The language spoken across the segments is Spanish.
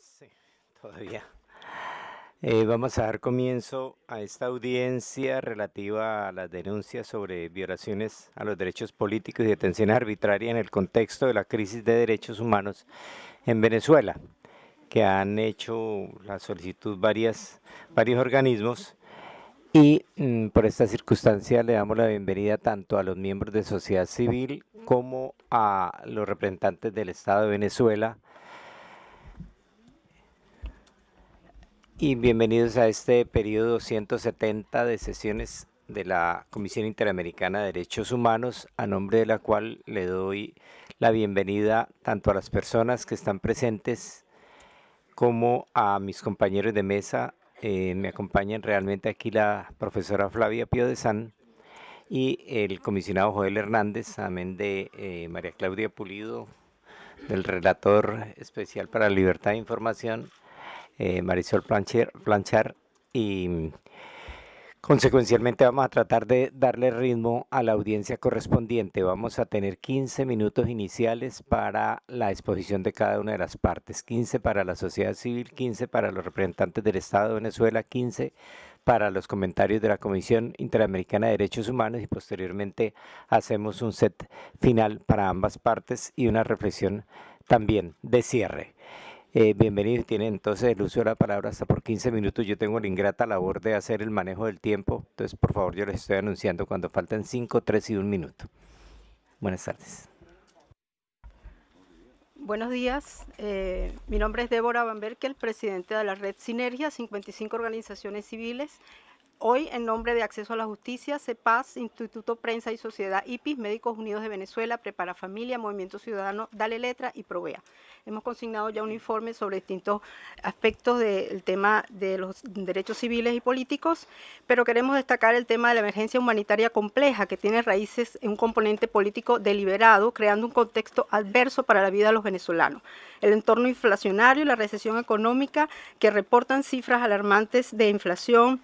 Sí, todavía. Eh, vamos a dar comienzo a esta audiencia relativa a las denuncias sobre violaciones a los derechos políticos y detención arbitraria en el contexto de la crisis de derechos humanos en Venezuela, que han hecho la solicitud varias, varios organismos. Y mm, por esta circunstancia le damos la bienvenida tanto a los miembros de sociedad civil como a los representantes del Estado de Venezuela, y bienvenidos a este periodo 170 de sesiones de la Comisión Interamericana de Derechos Humanos, a nombre de la cual le doy la bienvenida tanto a las personas que están presentes como a mis compañeros de mesa. Eh, me acompañan realmente aquí la profesora Flavia Pío de San y el comisionado Joel Hernández, amén de eh, María Claudia Pulido, del relator especial para la libertad de información, eh, Marisol Planchar y mm, consecuencialmente vamos a tratar de darle ritmo a la audiencia correspondiente. Vamos a tener 15 minutos iniciales para la exposición de cada una de las partes, 15 para la sociedad civil, 15 para los representantes del Estado de Venezuela, 15 para los comentarios de la Comisión Interamericana de Derechos Humanos y posteriormente hacemos un set final para ambas partes y una reflexión también de cierre. Eh, bienvenidos, tienen entonces el uso de la palabra hasta por 15 minutos. Yo tengo la ingrata labor de hacer el manejo del tiempo, entonces por favor yo les estoy anunciando cuando faltan 5, 3 y 1 minuto. Buenas tardes. Buenos días, eh, mi nombre es Débora Van Berkel, presidente de la red Sinergia, 55 organizaciones civiles Hoy, en nombre de Acceso a la Justicia, CEPAS, Instituto Prensa y Sociedad IPIS, Médicos Unidos de Venezuela, Prepara Familia, Movimiento Ciudadano, Dale Letra y Provea. Hemos consignado ya un informe sobre distintos aspectos del tema de los derechos civiles y políticos, pero queremos destacar el tema de la emergencia humanitaria compleja, que tiene raíces en un componente político deliberado, creando un contexto adverso para la vida de los venezolanos. El entorno inflacionario la recesión económica, que reportan cifras alarmantes de inflación,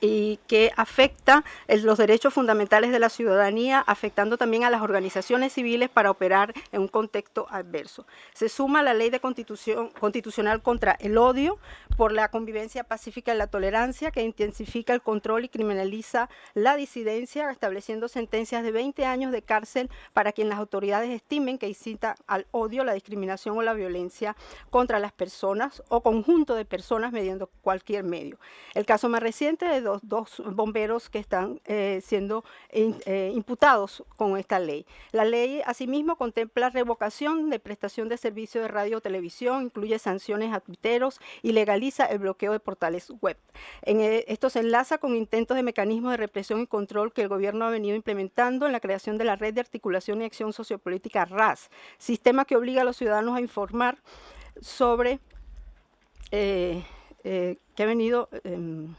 y que afecta los derechos fundamentales de la ciudadanía, afectando también a las organizaciones civiles para operar en un contexto adverso. Se suma la ley de constitución, constitucional contra el odio por la convivencia pacífica y la tolerancia, que intensifica el control y criminaliza la disidencia, estableciendo sentencias de 20 años de cárcel para quien las autoridades estimen que incita al odio, la discriminación o la violencia contra las personas o conjunto de personas mediante cualquier medio. El caso más reciente de dos bomberos que están eh, siendo eh, imputados con esta ley. La ley asimismo contempla revocación de prestación de servicio de radio o televisión, incluye sanciones a tuiteros y legaliza el bloqueo de portales web. Eh, esto se enlaza con intentos de mecanismos de represión y control que el gobierno ha venido implementando en la creación de la Red de Articulación y Acción Sociopolítica RAS, sistema que obliga a los ciudadanos a informar sobre... que ha venido... Em,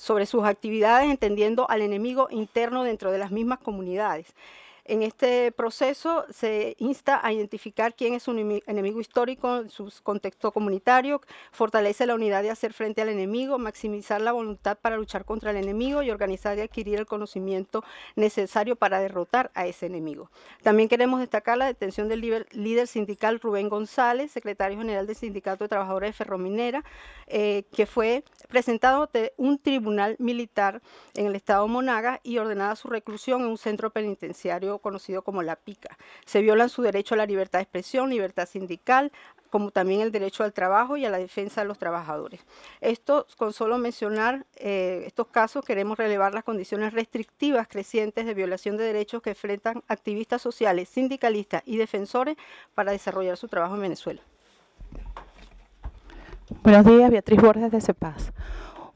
sobre sus actividades entendiendo al enemigo interno dentro de las mismas comunidades. En este proceso se insta a identificar quién es un enemigo histórico en su contexto comunitario, fortalece la unidad de hacer frente al enemigo, maximizar la voluntad para luchar contra el enemigo y organizar y adquirir el conocimiento necesario para derrotar a ese enemigo. También queremos destacar la detención del líder, sindical Rubén González, secretario general del Sindicato de Trabajadores de Ferrominera, eh, que fue presentado ante un tribunal militar en el estado Monagas y ordenada su reclusión en un centro penitenciario conocido como la pica. Se violan su derecho a la libertad de expresión, libertad sindical, como también el derecho al trabajo y a la defensa de los trabajadores. Esto, con solo mencionar eh, estos casos, queremos relevar las condiciones restrictivas crecientes de violación de derechos que enfrentan activistas sociales, sindicalistas y defensores para desarrollar su trabajo en Venezuela. Buenos días, Beatriz Borges de CEPAS.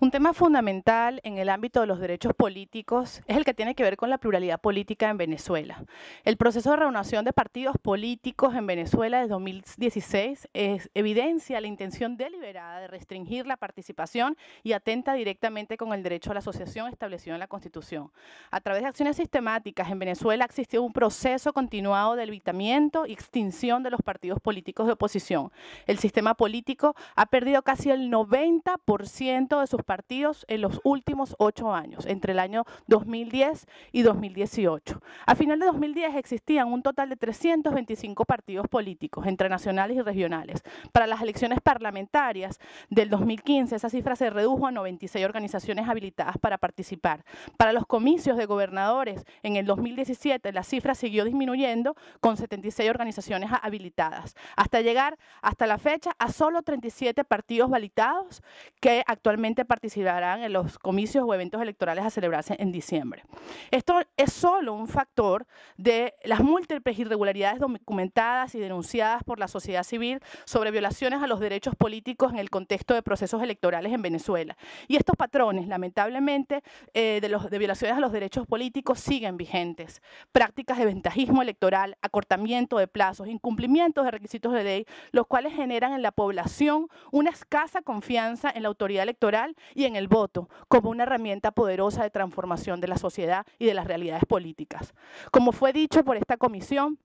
Un tema fundamental en el ámbito de los derechos políticos es el que tiene que ver con la pluralidad política en Venezuela. El proceso de reunión de partidos políticos en Venezuela desde 2016 es, evidencia la intención deliberada de restringir la participación y atenta directamente con el derecho a la asociación establecido en la Constitución. A través de acciones sistemáticas en Venezuela ha existido un proceso continuado de evitamiento y extinción de los partidos políticos de oposición. El sistema político ha perdido casi el 90% de sus partidos en los últimos ocho años, entre el año 2010 y 2018. A final de 2010 existían un total de 325 partidos políticos, entre nacionales y regionales. Para las elecciones parlamentarias del 2015, esa cifra se redujo a 96 organizaciones habilitadas para participar. Para los comicios de gobernadores en el 2017, la cifra siguió disminuyendo con 76 organizaciones habilitadas, hasta llegar hasta la fecha a solo 37 partidos habilitados que actualmente participan participarán en los comicios o eventos electorales a celebrarse en diciembre. Esto es solo un factor de las múltiples irregularidades documentadas y denunciadas por la sociedad civil sobre violaciones a los derechos políticos en el contexto de procesos electorales en Venezuela. Y estos patrones, lamentablemente, eh, de, los, de violaciones a los derechos políticos siguen vigentes. Prácticas de ventajismo electoral, acortamiento de plazos, incumplimientos de requisitos de ley, los cuales generan en la población una escasa confianza en la autoridad electoral y en el voto como una herramienta poderosa de transformación de la sociedad y de las realidades políticas. Como fue dicho por esta comisión,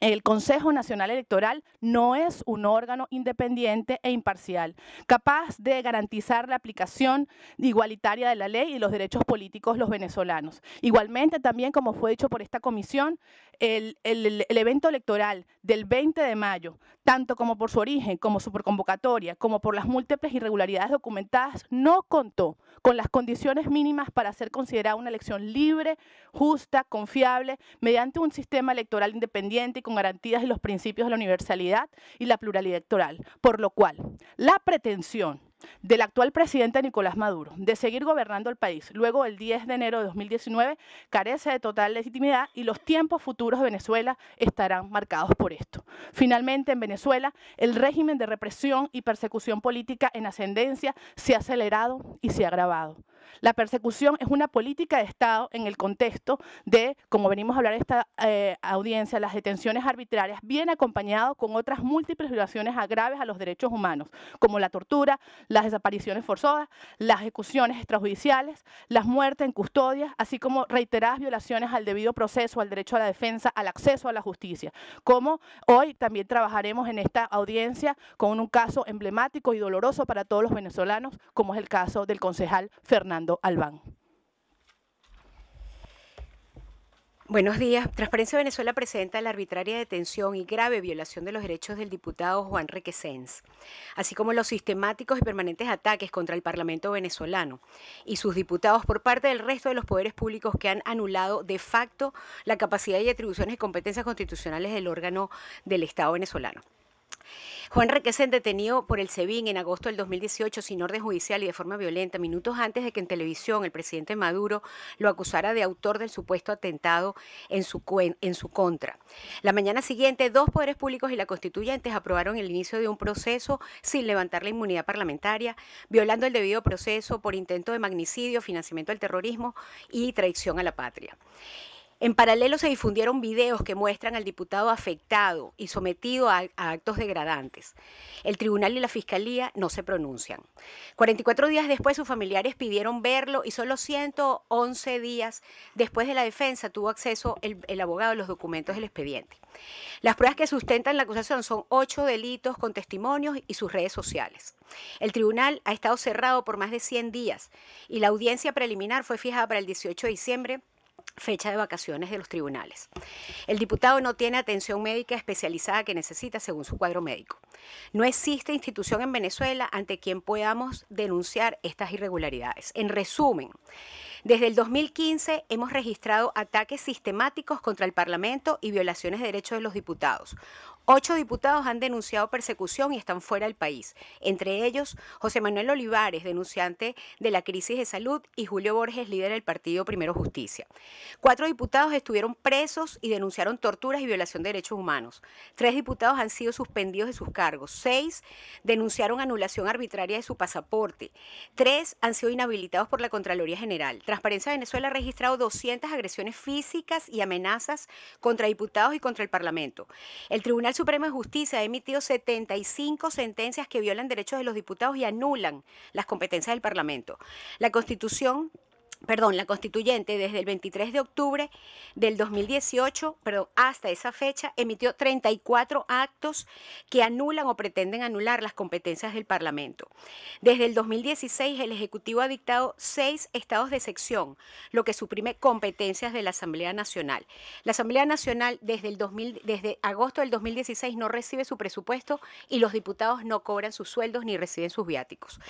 el Consejo Nacional Electoral no es un órgano independiente e imparcial, capaz de garantizar la aplicación igualitaria de la ley y los derechos políticos los venezolanos. Igualmente, también, como fue dicho por esta comisión, el, evento electoral del 20 de mayo, tanto como por su origen, como su convocatoria, como por las múltiples irregularidades documentadas, no contó con las condiciones mínimas para ser considerada una elección libre, justa, confiable, mediante un sistema electoral independiente y con garantías de los principios de la universalidad y la pluralidad electoral. Por lo cual, la pretensión del actual presidente Nicolás Maduro de seguir gobernando el país luego del 10 de enero de 2019 carece de total legitimidad y los tiempos futuros de Venezuela estarán marcados por esto. Finalmente, en Venezuela, el régimen de represión y persecución política en ascendencia se ha acelerado y se ha agravado. La persecución es una política de Estado en el contexto de, como venimos a hablar esta eh, audiencia, las detenciones arbitrarias, bien acompañado con otras múltiples violaciones agraves a los derechos humanos, como la tortura, las desapariciones forzadas, las ejecuciones extrajudiciales, las muertes en custodia, así como reiteradas violaciones al debido proceso, al derecho a la defensa, al acceso a la justicia. Como hoy también trabajaremos en esta audiencia con un caso emblemático y doloroso para todos los venezolanos, como es el caso del concejal Fernando Fernando Albán. Buenos días. Transparencia Venezuela presenta la arbitraria detención y grave violación de los derechos del diputado Juan Requesens, así como los sistemáticos y permanentes ataques contra el Parlamento venezolano y sus diputados por parte del resto de los poderes públicos que han anulado de facto la capacidad y atribuciones y competencias constitucionales del órgano del Estado venezolano. Juan Requesen, detenido por el SEBIN en agosto del 2018 sin orden judicial y de forma violenta, minutos antes de que en televisión el presidente Maduro lo acusara de autor del supuesto atentado en su, en su contra. La mañana siguiente, dos poderes públicos y la constituyente aprobaron el inicio de un proceso sin levantar la inmunidad parlamentaria, violando el debido proceso por intento de magnicidio, financiamiento al terrorismo y traición a la patria. En paralelo se difundieron videos que muestran al diputado afectado y sometido a, actos degradantes. El tribunal y la fiscalía no se pronuncian. 44 días después sus familiares pidieron verlo y solo 111 días después de la defensa tuvo acceso el, abogado a los documentos del expediente. Las pruebas que sustentan la acusación son ocho delitos con testimonios y sus redes sociales. El tribunal ha estado cerrado por más de 100 días y la audiencia preliminar fue fijada para el 18 de diciembre fecha de vacaciones de los tribunales. El diputado no tiene atención médica especializada que necesita según su cuadro médico. No existe institución en Venezuela ante quien podamos denunciar estas irregularidades. En resumen, desde el 2015 hemos registrado ataques sistemáticos contra el Parlamento y violaciones de derechos de los diputados, Ocho diputados han denunciado persecución y están fuera del país, entre ellos José Manuel Olivares, denunciante de la crisis de salud, y Julio Borges, líder del partido Primero Justicia. Cuatro diputados estuvieron presos y denunciaron torturas y violación de derechos humanos. Tres diputados han sido suspendidos de sus cargos. Seis denunciaron anulación arbitraria de su pasaporte. Tres han sido inhabilitados por la Contraloría General. Transparencia Venezuela ha registrado 200 agresiones físicas y amenazas contra diputados y contra el Parlamento. El Tribunal Suprema Supremo de Justicia ha emitido 75 sentencias que violan derechos de los diputados y anulan las competencias del Parlamento. La Constitución perdón, la constituyente desde el 23 de octubre del 2018, perdón, hasta esa fecha, emitió 34 actos que anulan o pretenden anular las competencias del Parlamento. Desde el 2016, el Ejecutivo ha dictado seis estados de sección, lo que suprime competencias de la Asamblea Nacional. La Asamblea Nacional desde, el 2000, desde agosto del 2016 no recibe su presupuesto y los diputados no cobran sus sueldos ni reciben sus viáticos.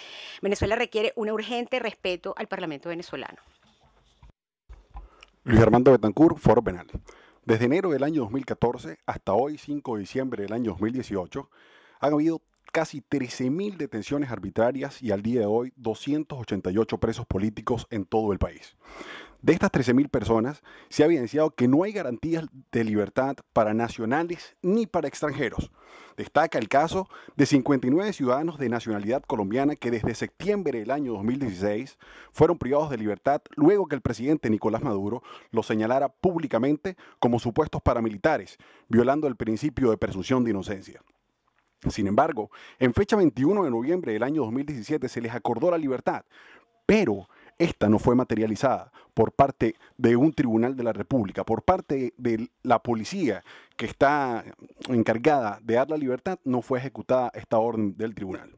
Venezuela requiere un urgente respeto al Parlamento venezolano. Luis Armando Betancourt, Foro Penal. Desde enero del año 2014 hasta hoy, 5 de diciembre del año 2018, han habido casi 13.000 detenciones arbitrarias y al día de hoy 288 presos políticos en todo el país. De estas 13.000 personas, se ha evidenciado que no hay garantías de libertad para nacionales ni para extranjeros. Destaca el caso de 59 ciudadanos de nacionalidad colombiana que desde septiembre del año 2016 fueron privados de libertad luego que el presidente Nicolás Maduro los señalara públicamente como supuestos paramilitares, violando el principio de presunción de inocencia. Sin embargo, en fecha 21 de noviembre del año 2017 se les acordó la libertad, pero esta no fue materializada por parte de un tribunal de la República, por parte de la policía que está encargada de dar la libertad, no fue ejecutada esta orden del tribunal.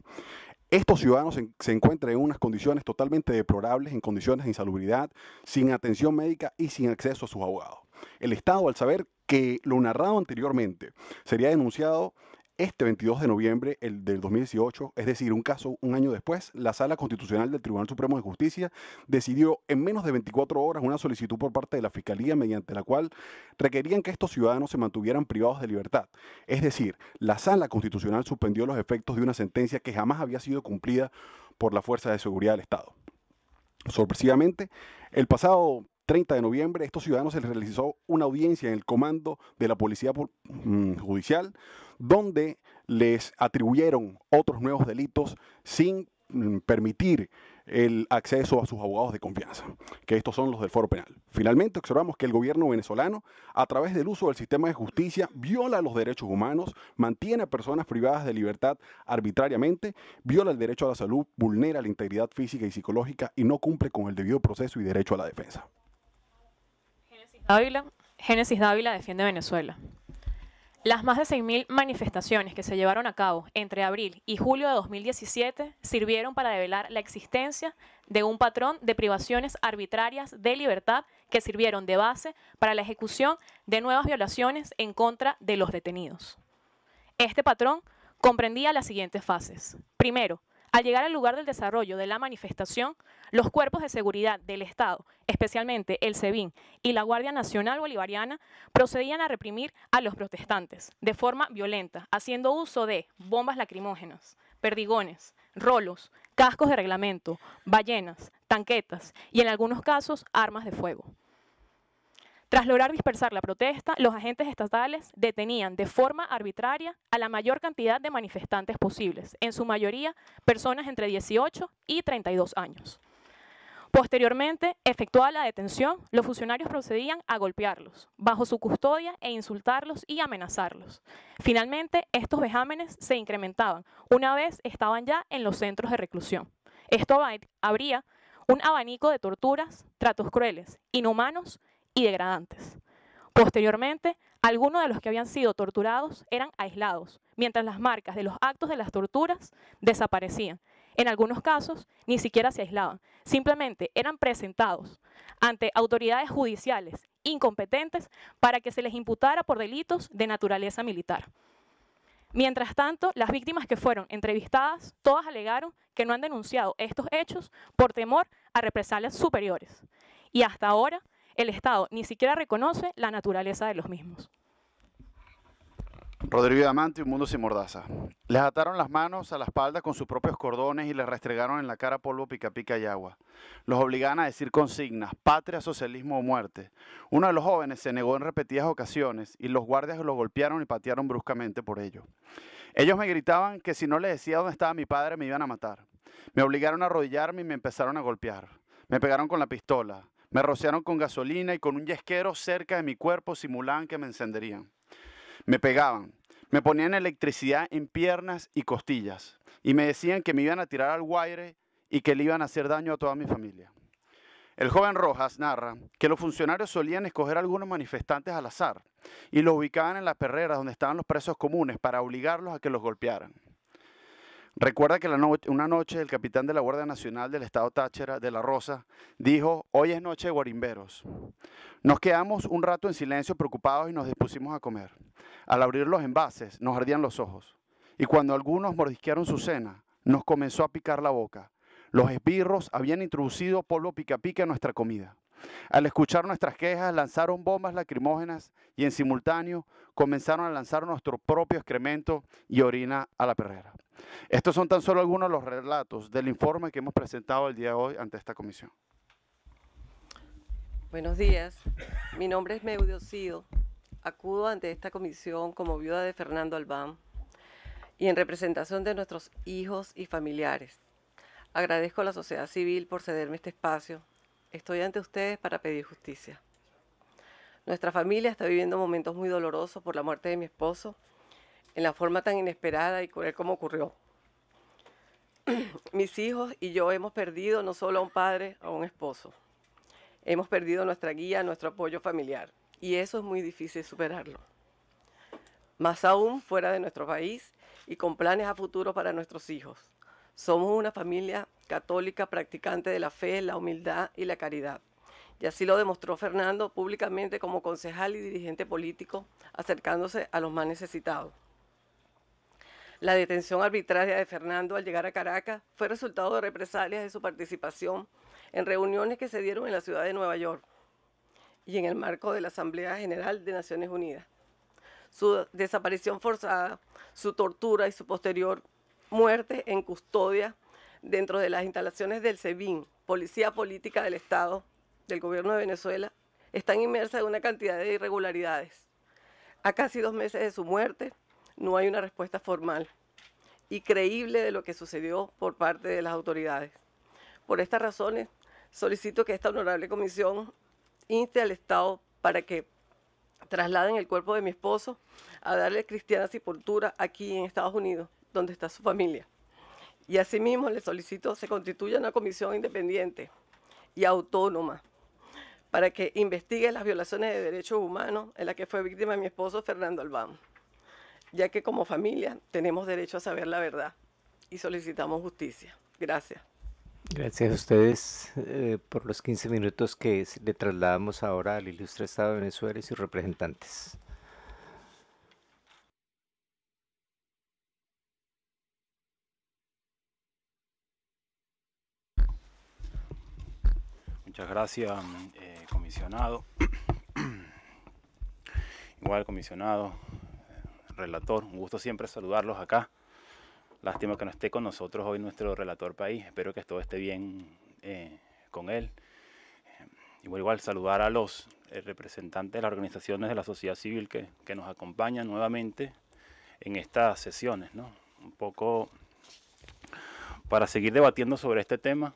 Estos ciudadanos se, encuentran en unas condiciones totalmente deplorables, en condiciones de insalubridad, sin atención médica y sin acceso a sus abogados. El Estado, al saber que lo narrado anteriormente sería denunciado este 22 de noviembre del 2018, es decir, un caso un año después, la Sala Constitucional del Tribunal Supremo de Justicia decidió en menos de 24 horas una solicitud por parte de la Fiscalía mediante la cual requerían que estos ciudadanos se mantuvieran privados de libertad. Es decir, la Sala Constitucional suspendió los efectos de una sentencia que jamás había sido cumplida por la Fuerza de Seguridad del Estado. Sorpresivamente, el pasado 30 de noviembre, estos ciudadanos se les realizó una audiencia en el comando de la Policía mm, Judicial, donde les atribuyeron otros nuevos delitos sin mm, permitir el acceso a sus abogados de confianza, que estos son los del foro penal. Finalmente, observamos que el gobierno venezolano, a través del uso del sistema de justicia, viola los derechos humanos, mantiene a personas privadas de libertad arbitrariamente, viola el derecho a la salud, vulnera la integridad física y psicológica y no cumple con el debido proceso y derecho a la defensa. Dávila, Génesis Dávila defiende Venezuela. Las más de 6.000 manifestaciones que se llevaron a cabo entre abril y julio de 2017 sirvieron para develar la existencia de un patrón de privaciones arbitrarias de libertad que sirvieron de base para la ejecución de nuevas violaciones en contra de los detenidos. Este patrón comprendía las siguientes fases. Primero, al llegar al lugar del desarrollo de la manifestación, los cuerpos de seguridad del Estado, especialmente el SEBIN y la Guardia Nacional Bolivariana, procedían a reprimir a los protestantes de forma violenta, haciendo uso de bombas lacrimógenas, perdigones, rolos, cascos de reglamento, ballenas, tanquetas y en algunos casos armas de fuego. Tras lograr dispersar la protesta, los agentes estatales detenían de forma arbitraria a la mayor cantidad de manifestantes posibles, en su mayoría personas entre 18 y 32 años. Posteriormente, efectuada la detención, los funcionarios procedían a golpearlos, bajo su custodia e insultarlos y amenazarlos. Finalmente, estos vejámenes se incrementaban una vez estaban ya en los centros de reclusión. Esto abría un abanico de torturas, tratos crueles, inhumanos y degradantes. Posteriormente, algunos de los que habían sido torturados eran aislados, mientras las marcas de los actos de las torturas desaparecían. En algunos casos, ni siquiera se aislaban, simplemente eran presentados ante autoridades judiciales incompetentes para que se les imputara por delitos de naturaleza militar. Mientras tanto, las víctimas que fueron entrevistadas, todas alegaron que no han denunciado estos hechos por temor a represalias superiores. Y hasta ahora, el Estado ni siquiera reconoce la naturaleza de los mismos. Rodrigo Amante, Un Mundo Sin Mordaza. Les ataron las manos a la espalda con sus propios cordones y les restregaron en la cara polvo pica pica y agua. Los obligaban a decir consignas, patria, socialismo o muerte. Uno de los jóvenes se negó en repetidas ocasiones y los guardias lo golpearon y patearon bruscamente por ello. Ellos me gritaban que si no les decía dónde estaba mi padre me iban a matar. Me obligaron a arrodillarme y me empezaron a golpear. Me pegaron con la pistola. Me rociaron con gasolina y con un yesquero cerca de mi cuerpo simulaban que me encenderían. Me pegaban, me ponían electricidad en piernas y costillas y me decían que me iban a tirar al guaire y que le iban a hacer daño a toda mi familia. El joven Rojas narra que los funcionarios solían escoger algunos manifestantes al azar y los ubicaban en las perreras donde estaban los presos comunes para obligarlos a que los golpearan. Recuerda que una noche el capitán de la Guardia Nacional del Estado Táchera, de La Rosa, dijo, hoy es noche de guarimberos. Nos quedamos un rato en silencio preocupados y nos dispusimos a comer. Al abrir los envases nos ardían los ojos y cuando algunos mordisquearon su cena, nos comenzó a picar la boca. Los esbirros habían introducido polvo pica pica en nuestra comida. Al escuchar nuestras quejas, lanzaron bombas lacrimógenas y en simultáneo comenzaron a lanzar nuestro propio excremento y orina a la perrera. Estos son tan solo algunos de los relatos del informe que hemos presentado el día de hoy ante esta comisión. Buenos días, mi nombre es Meudio Acudo ante esta comisión como viuda de Fernando Albán y en representación de nuestros hijos y familiares. Agradezco a la sociedad civil por cederme este espacio Estoy ante ustedes para pedir justicia. Nuestra familia está viviendo momentos muy dolorosos por la muerte de mi esposo, en la forma tan inesperada y cruel como ocurrió. Mis hijos y yo hemos perdido no solo a un padre, a un esposo. Hemos perdido nuestra guía, nuestro apoyo familiar. Y eso es muy difícil superarlo. Más aún fuera de nuestro país y con planes a futuro para nuestros hijos. Somos una familia católica practicante de la fe, la humildad y la caridad. Y así lo demostró Fernando públicamente como concejal y dirigente político, acercándose a los más necesitados. La detención arbitraria de Fernando al llegar a Caracas fue resultado de represalias de su participación en reuniones que se dieron en la ciudad de Nueva York y en el marco de la Asamblea General de Naciones Unidas. Su desaparición forzada, su tortura y su posterior muerte en custodia dentro de las instalaciones del SEBIN, Policía Política del Estado, del Gobierno de Venezuela, están inmersas en una cantidad de irregularidades. A casi dos meses de su muerte no hay una respuesta formal y creíble de lo que sucedió por parte de las autoridades. Por estas razones, solicito que esta honorable comisión inste al Estado para que trasladen el cuerpo de mi esposo a darle cristiana sepultura aquí en Estados Unidos, donde está su familia. Y asimismo le solicito se constituya una comisión independiente y autónoma para que investigue las violaciones de derechos humanos en las que fue víctima mi esposo Fernando Albán, ya que como familia tenemos derecho a saber la verdad y solicitamos justicia. Gracias. Gracias a ustedes eh, por los 15 minutos que le trasladamos ahora al ilustre Estado de Venezuela y sus representantes. Muchas gracias, eh, comisionado. Igual, comisionado, relator, un gusto siempre saludarlos acá. Lástima que no esté con nosotros hoy nuestro relator país. Espero que todo esté bien eh, con él. Eh, igual, igual, saludar a los representantes de las organizaciones de la sociedad civil que, nos acompañan nuevamente en estas sesiones, Un poco para seguir debatiendo sobre este tema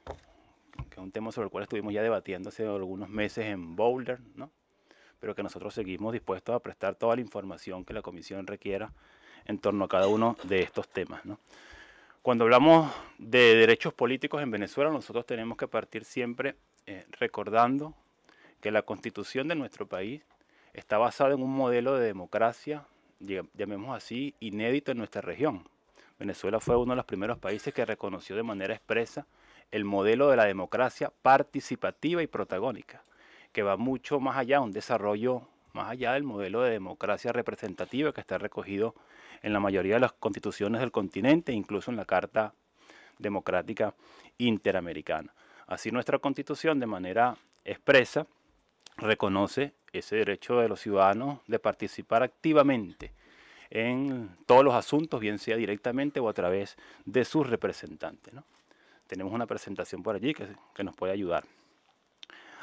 es un tema sobre el cual estuvimos ya debatiendo hace algunos meses en Boulder, ¿no? pero que nosotros seguimos dispuestos a prestar toda la información que la comisión requiera en torno a cada uno de estos temas. Cuando hablamos de derechos políticos en Venezuela, nosotros tenemos que partir siempre eh, recordando que la constitución de nuestro país está basada en un modelo de democracia, llamemos así, inédito en nuestra región. Venezuela fue uno de los primeros países que reconoció de manera expresa el modelo de la democracia participativa y protagónica, que va mucho más allá, un desarrollo más allá del modelo de democracia representativa que está recogido en la mayoría de las constituciones del continente, incluso en la Carta Democrática Interamericana. Así nuestra constitución de manera expresa reconoce ese derecho de los ciudadanos de participar activamente en todos los asuntos, bien sea directamente o a través de sus representantes tenemos una presentación por allí que, nos puede ayudar.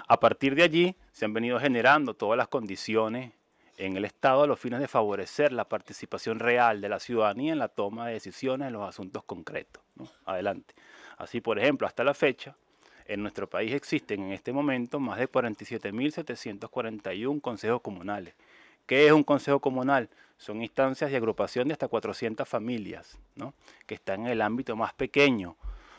A partir de allí se han venido generando todas las condiciones en el Estado a los fines de favorecer la participación real de la ciudadanía en la toma de decisiones en los asuntos concretos. Adelante. Así, por ejemplo, hasta la fecha, en nuestro país existen en este momento más de 47.741 consejos comunales. ¿Qué es un consejo comunal? Son instancias de agrupación de hasta 400 familias, que están en el ámbito más pequeño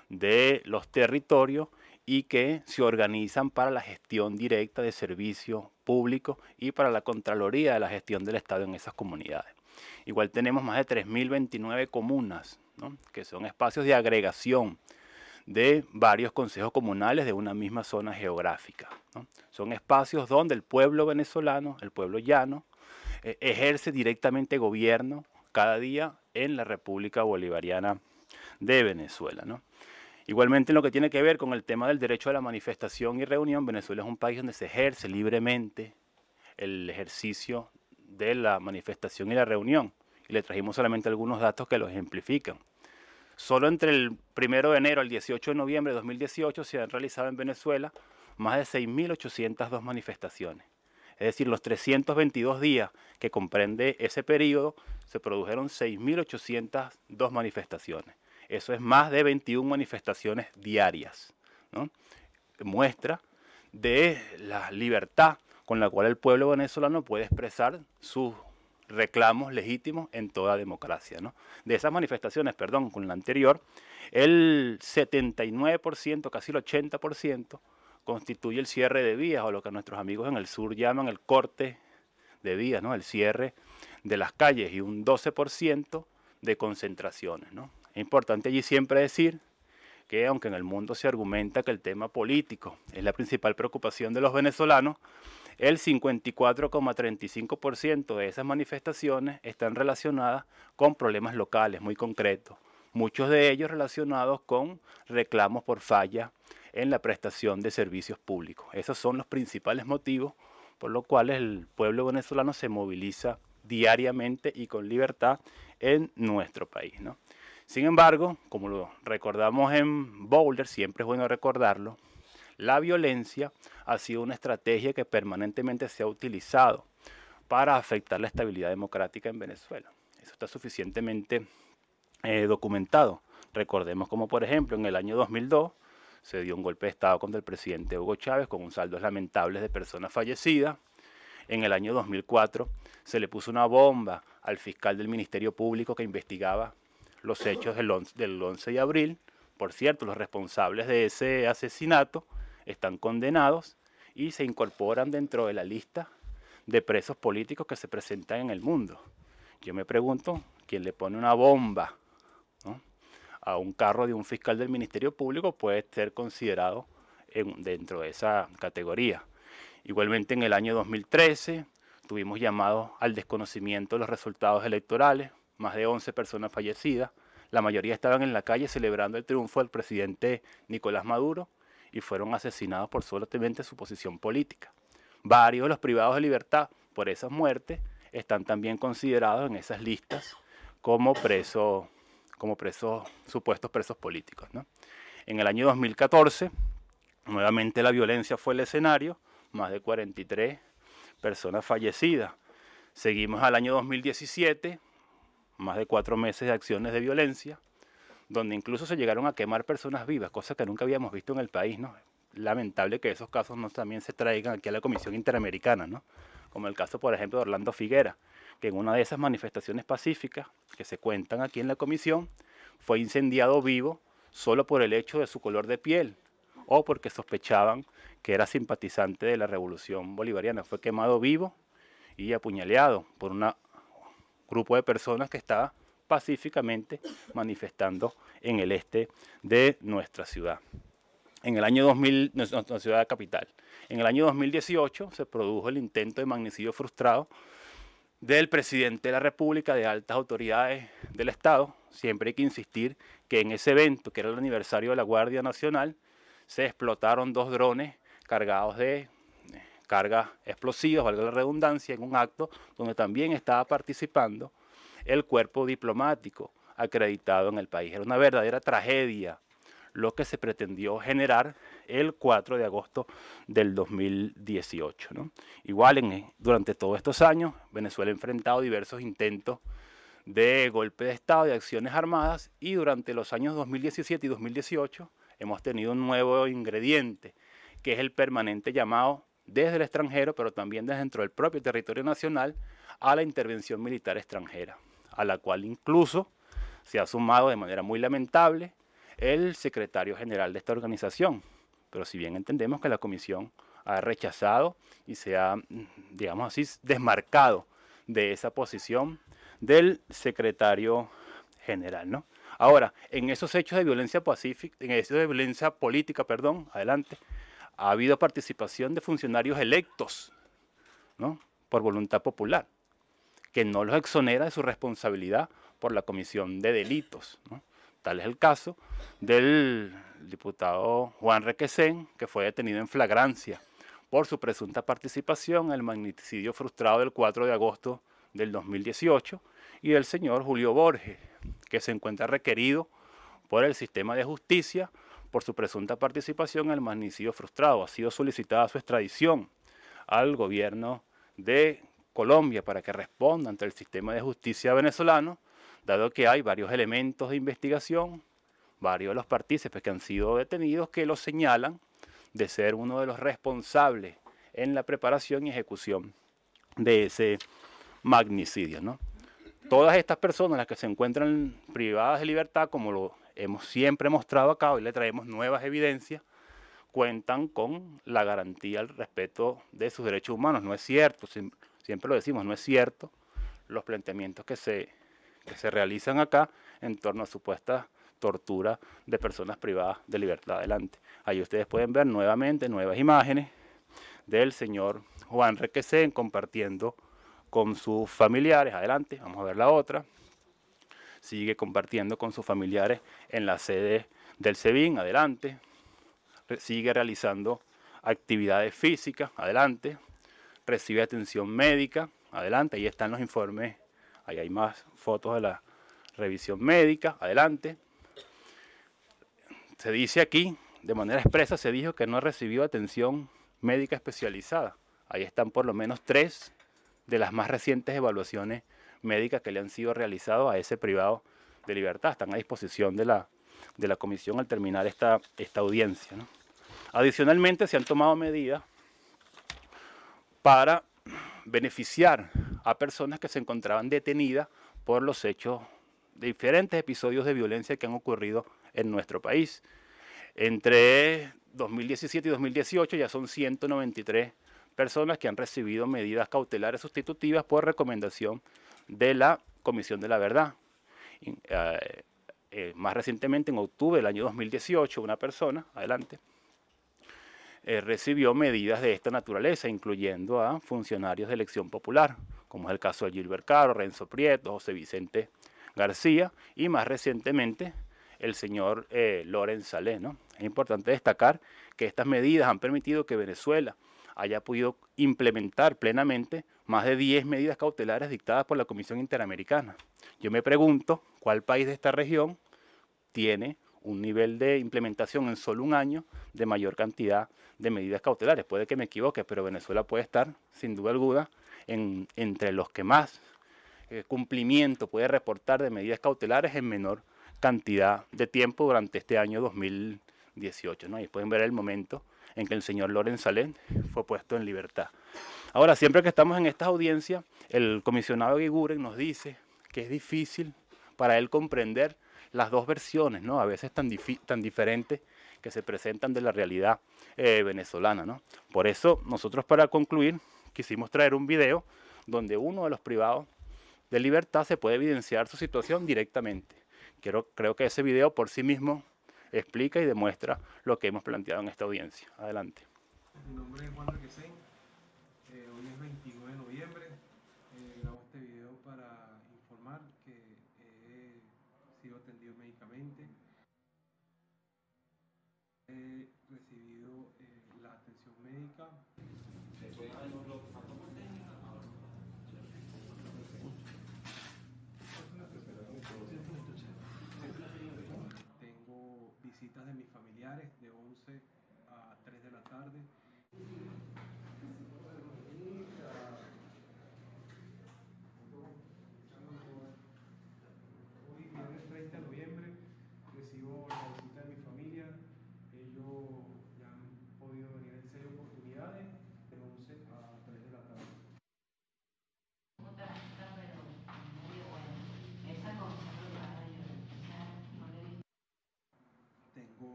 de los territorios y que se organizan para la gestión directa de servicio público y para la Contraloría de la gestión del Estado en esas comunidades. Igual tenemos más de 3.029 comunas, ¿no? que son espacios de agregación de varios consejos comunales de una misma zona geográfica. Son espacios donde el pueblo venezolano, el pueblo llano, eh, ejerce directamente gobierno cada día en la República Bolivariana de Venezuela. ¿no? Igualmente en lo que tiene que ver con el tema del derecho a la manifestación y reunión, Venezuela es un país donde se ejerce libremente el ejercicio de la manifestación y la reunión. Y le trajimos solamente algunos datos que lo ejemplifican. Solo entre el 1 de enero al 18 de noviembre de 2018 se han realizado en Venezuela más de 6.802 manifestaciones. Es decir, los 322 días que comprende ese periodo, se produjeron 6.802 manifestaciones. Eso es más de 21 manifestaciones diarias. ¿no? Muestra de la libertad con la cual el pueblo venezolano puede expresar sus reclamos legítimos en toda democracia. ¿no? De esas manifestaciones, perdón, con la anterior, el 79%, casi el 80%, constituye el cierre de vías o lo que nuestros amigos en el sur llaman el corte de vías, ¿no? el cierre de las calles y un 12% de concentraciones. ¿no? Es importante allí siempre decir que aunque en el mundo se argumenta que el tema político es la principal preocupación de los venezolanos, el 54,35% de esas manifestaciones están relacionadas con problemas locales muy concretos, muchos de ellos relacionados con reclamos por falla en la prestación de servicios públicos. Esos son los principales motivos por los cuales el pueblo venezolano se moviliza diariamente y con libertad en nuestro país. ¿no? Sin embargo, como lo recordamos en Boulder, siempre es bueno recordarlo, la violencia ha sido una estrategia que permanentemente se ha utilizado para afectar la estabilidad democrática en Venezuela. Eso está suficientemente eh, documentado. Recordemos como por ejemplo en el año 2002 se dio un golpe de Estado contra el presidente Hugo Chávez con un saldo lamentable de personas fallecidas. En el año 2004 se le puso una bomba al fiscal del Ministerio Público que investigaba los hechos del 11, de abril. Por cierto, los responsables de ese asesinato están condenados y se incorporan dentro de la lista de presos políticos que se presentan en el mundo. Yo me pregunto, ¿quién le pone una bomba a un carro de un fiscal del Ministerio Público puede ser considerado dentro de esa categoría? Igualmente en el año 2013 tuvimos llamados al desconocimiento de los resultados electorales más de 11 personas fallecidas. La mayoría estaban en la calle celebrando el triunfo del presidente Nicolás Maduro y fueron asesinados por solamente su posición política. Varios de los privados de libertad por esas muertes están también considerados en esas listas como presos, como presos, supuestos presos políticos. En el año 2014, nuevamente la violencia fue el escenario, más de 43 personas fallecidas. Seguimos al año 2017, más de cuatro meses de acciones de violencia, donde incluso se llegaron a quemar personas vivas, cosa que nunca habíamos visto en el país, ¿no? Lamentable que esos casos no también se traigan aquí a la Comisión Interamericana, ¿no? Como el caso, por ejemplo, de Orlando Figuera, que en una de esas manifestaciones pacíficas que se cuentan aquí en la comisión, fue incendiado vivo solo por el hecho de su color de piel o porque sospechaban que era simpatizante de la revolución bolivariana. Fue quemado vivo y apuñaleado por una grupo de personas que estaba pacíficamente manifestando en el este de nuestra ciudad. En el año 2000, nuestra ciudad capital. En el año 2018 se produjo el intento de magnicidio frustrado del presidente de la República, de altas autoridades del Estado. Siempre hay que insistir que en ese evento, que era el aniversario de la Guardia Nacional, se explotaron dos drones cargados de cargas explosivas, valga la redundancia, en un acto donde también estaba participando el cuerpo diplomático acreditado en el país. Era una verdadera tragedia lo que se pretendió generar el 4 de agosto del 2018. ¿no? Igual en, durante todos estos años, Venezuela ha enfrentado diversos intentos de golpe de Estado, de acciones armadas, y durante los años 2017 y 2018 hemos tenido un nuevo ingrediente, que es el permanente llamado desde el extranjero, pero también desde dentro del propio territorio nacional, a la intervención militar extranjera, a la cual incluso se ha sumado de manera muy lamentable el secretario general de esta organización. Pero si bien entendemos que la comisión ha rechazado y se ha, digamos así, desmarcado de esa posición del secretario general, ¿no? Ahora, en esos hechos de violencia pacífica, en esos de violencia política, perdón, adelante, ha habido participación de funcionarios electos por voluntad popular, que no los exonera de su responsabilidad por la comisión de delitos. Tal es el caso del diputado Juan Requesén, que fue detenido en flagrancia por su presunta participación en el magnicidio frustrado del 4 de agosto del 2018, y del señor Julio Borges, que se encuentra requerido por el sistema de justicia por su presunta participación en el magnicidio frustrado. Ha sido solicitada su extradición al gobierno de Colombia para que responda ante el sistema de justicia venezolano, dado que hay varios elementos de investigación, varios de los partícipes que han sido detenidos que lo señalan de ser uno de los responsables en la preparación y ejecución de ese magnicidio. ¿no? Todas estas personas, las que se encuentran privadas de libertad, como lo hemos siempre mostrado acá, hoy le traemos nuevas evidencias, cuentan con la garantía al respeto de sus derechos humanos. No es cierto, siempre lo decimos, no es cierto los planteamientos que se, que se realizan acá en torno a supuesta tortura de personas privadas de libertad. Adelante. Ahí ustedes pueden ver nuevamente nuevas imágenes del señor Juan Requesén compartiendo con sus familiares. Adelante, vamos a ver la otra sigue compartiendo con sus familiares en la sede del SEBIN, adelante, sigue realizando actividades físicas, adelante, recibe atención médica, adelante, ahí están los informes, ahí hay más fotos de la revisión médica, adelante. Se dice aquí, de manera expresa, se dijo que no recibió atención médica especializada. Ahí están por lo menos tres de las más recientes evaluaciones médicas que le han sido realizados a ese privado de libertad. Están a disposición de la, de la comisión al terminar esta, esta audiencia. Adicionalmente, se han tomado medidas para beneficiar a personas que se encontraban detenidas por los hechos de diferentes episodios de violencia que han ocurrido en nuestro país. Entre 2017 y 2018 ya son 193 personas que han recibido medidas cautelares sustitutivas por recomendación de la Comisión de la Verdad. Eh, eh, más recientemente, en octubre del año 2018, una persona, adelante, eh, recibió medidas de esta naturaleza, incluyendo a funcionarios de elección popular, como es el caso de Gilbert Caro, Renzo Prieto, José Vicente García y más recientemente el señor eh, Lorenz Salé. Es importante destacar que estas medidas han permitido que Venezuela haya podido implementar plenamente más de 10 medidas cautelares dictadas por la Comisión Interamericana. Yo me pregunto cuál país de esta región tiene un nivel de implementación en solo un año de mayor cantidad de medidas cautelares. Puede que me equivoque, pero Venezuela puede estar, sin duda alguna, entre los que más eh, cumplimiento puede reportar de medidas cautelares en menor cantidad de tiempo durante este año 2018. ¿no? Ahí pueden ver el momento en que el señor Lorenz Salén fue puesto en libertad. Ahora, siempre que estamos en estas audiencias, el comisionado Guiguren nos dice que es difícil para él comprender las dos versiones, ¿no? A veces tan, tan diferentes que se presentan de la realidad eh, venezolana, Por eso, nosotros para concluir, quisimos traer un video donde uno de los privados de libertad se puede evidenciar su situación directamente. Quiero, creo que ese video por sí mismo explica y demuestra lo que hemos planteado en esta audiencia. Adelante.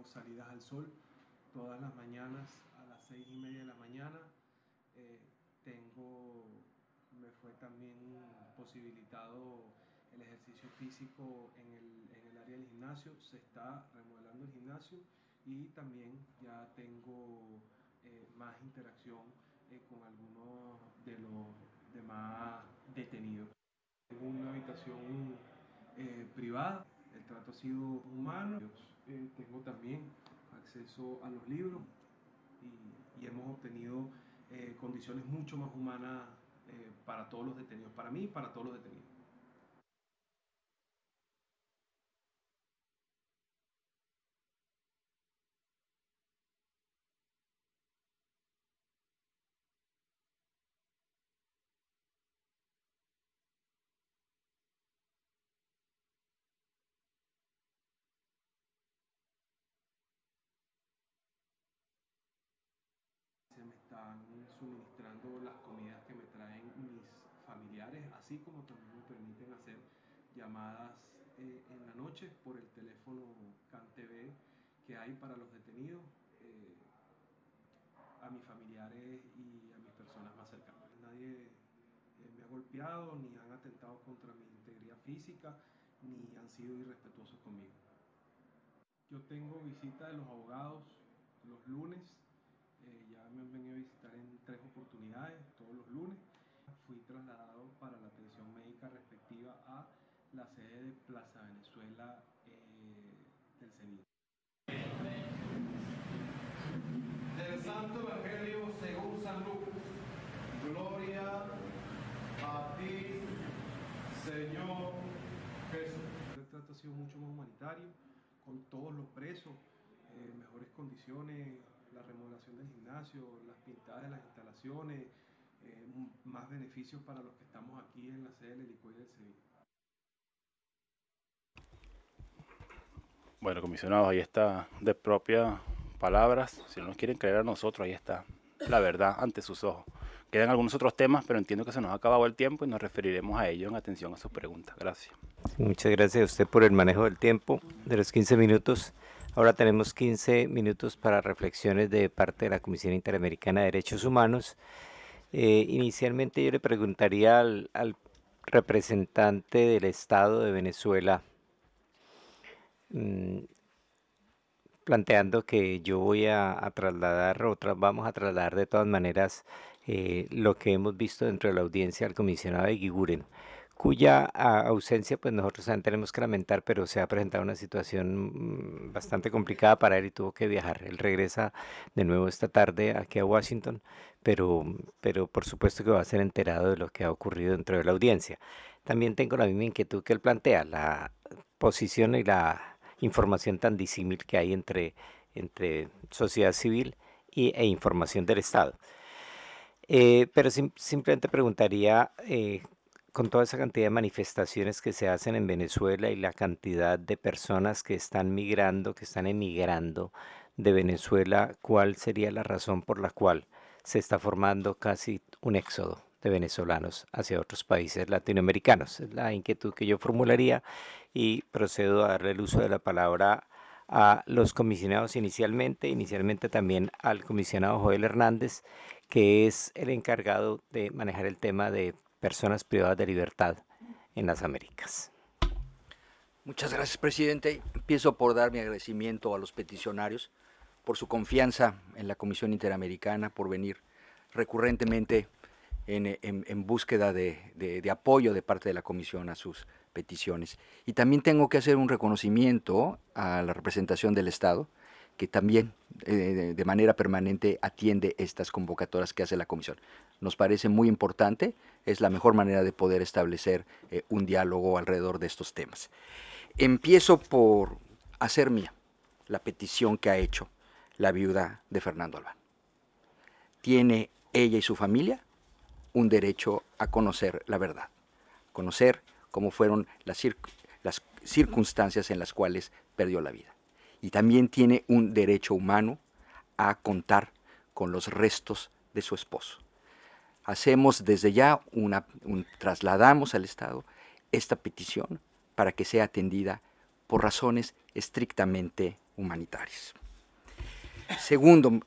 salidas al sol todas las mañanas a las seis y media de la mañana. Eh, tengo, me fue también posibilitado el ejercicio físico en el, en el, área del gimnasio, se está remodelando el gimnasio y también ya tengo eh, más interacción eh, con algunos de los demás detenidos. Tengo una habitación privada, el trato ha sido humano. Eh, tengo también acceso a los libros y, hemos obtenido eh, condiciones mucho más humanas eh, para todos los detenidos, para mí y para todos los detenidos. suministrando las comidas que me traen mis familiares, así como también me permiten hacer llamadas eh, en la noche por el teléfono CanTV que hay para los detenidos. Eh, a mis familiares y a mis personas más cercanas. Nadie eh, me ha golpeado, ni han atentado contra mi integridad física, ni han sido irrespetuosos conmigo. Yo tengo visita de los abogados los lunes, ya me han venido oportunidades todos los lunes. Fui trasladado para la atención médica respectiva a la sede de Plaza Venezuela eh, del Sevilla. Del Santo Evangelio según San Lucas. Gloria a ti, Señor Jesús. El trato ha sido mucho más humanitario, con todos los presos, eh, mejores condiciones, la remodelación del gimnasio, las pintadas de las instalaciones, eh, más beneficios para los que estamos aquí en la sede del Helicoide del Sevilla. Bueno, comisionados, ahí está de propias palabras. Si no nos quieren creer a nosotros, ahí está la verdad ante sus ojos. Quedan algunos otros temas, pero entiendo que se nos ha acabado el tiempo y nos referiremos a ello en atención a sus preguntas. Gracias. Muchas gracias a usted por el manejo del tiempo de los 15 minutos. Ahora tenemos 15 minutos para reflexiones de parte de la Comisión Interamericana de Derechos Humanos. Eh, inicialmente yo le preguntaría al, representante del Estado de Venezuela, mm, planteando que yo voy a, trasladar, o vamos a trasladar de todas maneras eh, lo que hemos visto dentro de la audiencia al comisionado de Guiguren cuya ah, ausencia pues nosotros también tenemos que lamentar, pero se ha presentado una situación mm, bastante complicada para él y tuvo que viajar. Él regresa de nuevo esta tarde aquí a Washington, pero, pero por supuesto que va a ser enterado de lo que ha ocurrido dentro de la audiencia. También tengo la misma inquietud que él plantea, la posición y la información tan disímil que hay entre, entre sociedad civil y, e información del Estado. Eh, pero simplemente preguntaría eh, con toda esa cantidad de manifestaciones que se hacen en Venezuela y la cantidad de personas que están migrando, que están emigrando de Venezuela, ¿cuál sería la razón por la cual se está formando casi un éxodo de venezolanos hacia otros países latinoamericanos? Es la inquietud que yo formularía y procedo a darle el uso de la palabra a los comisionados inicialmente, inicialmente también al comisionado Joel Hernández, que es el encargado de manejar el tema de personas privadas de libertad en las Américas. Muchas gracias, presidente. Empiezo por dar mi agradecimiento a los peticionarios por su confianza en la Comisión Interamericana, por venir recurrentemente en, búsqueda de, de, apoyo de parte de la Comisión a sus peticiones. Y también tengo que hacer un reconocimiento a la representación del Estado, que también eh, de manera permanente atiende estas convocatorias que hace la comisión. Nos parece muy importante, es la mejor manera de poder establecer eh, un diálogo alrededor de estos temas. Empiezo por hacer mía la petición que ha hecho la viuda de Fernando Albán. Tiene ella y su familia un derecho a conocer la verdad, conocer cómo fueron las circunstancias en las cuales perdió la vida y también tiene un derecho humano a contar con los restos de su esposo. Hacemos desde ya una, trasladamos al Estado esta petición para que sea atendida por razones estrictamente humanitarias. Segundo,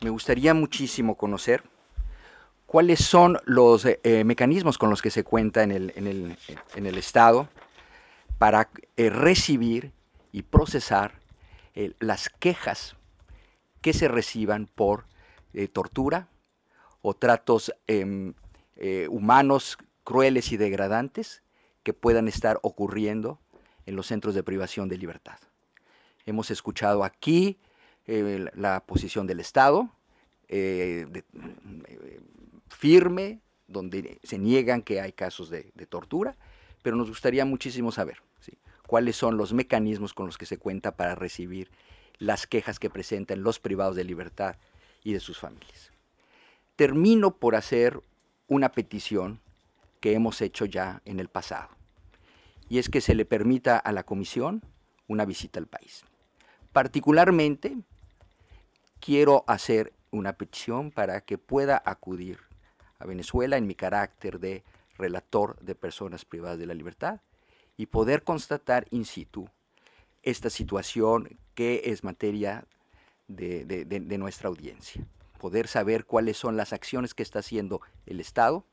me gustaría muchísimo conocer cuáles son los eh, eh, mecanismos con los que se cuenta en el, Estado para eh, recibir y procesar eh, las quejas que se reciban por eh, tortura o tratos em, eh, humanos crueles y degradantes que puedan estar ocurriendo en los centros de privación de libertad. Hemos escuchado aquí la posición del Estado, firme, donde se niegan que hay casos de tortura, pero nos gustaría muchísimo saber cuáles son los mecanismos con los que se cuenta para recibir las quejas que presentan los privados de libertad y de sus familias. Termino por hacer una petición que hemos hecho ya en el pasado, y es que se le permita a la Comisión una visita al país. Particularmente, quiero hacer una petición para que pueda acudir a Venezuela en mi carácter de relator de personas privadas de la libertad y poder constatar in situ esta situación que es materia de, nuestra audiencia. Poder saber cuáles son las acciones que está haciendo el Estado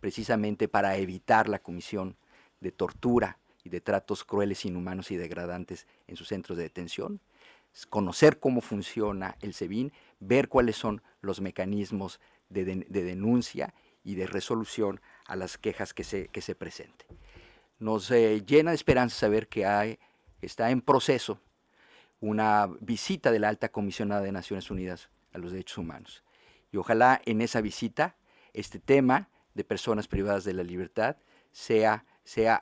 precisamente para evitar la comisión de tortura y de tratos crueles, inhumanos y degradantes en sus centros de detención, conocer cómo funciona el SEBIN, ver cuáles son los mecanismos de, denuncia y de resolución a las quejas que se, que se presenten nos eh, llena de esperanza saber que hay, está en proceso una visita de la alta comisionada de Naciones Unidas a los Derechos Humanos. Y ojalá en esa visita este tema de personas privadas de la libertad sea,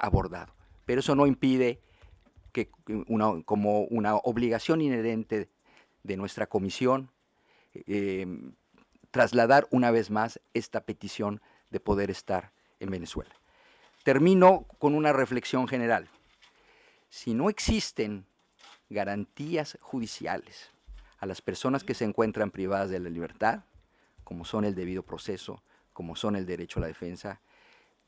abordado. Pero eso no impide que como una obligación inherente de nuestra comisión, eh, em, trasladar una vez más esta petición de poder estar en Venezuela. Termino con una reflexión general. Si no existen garantías judiciales a las personas que se encuentran privadas de la libertad, como son el debido proceso, como son el derecho a la defensa,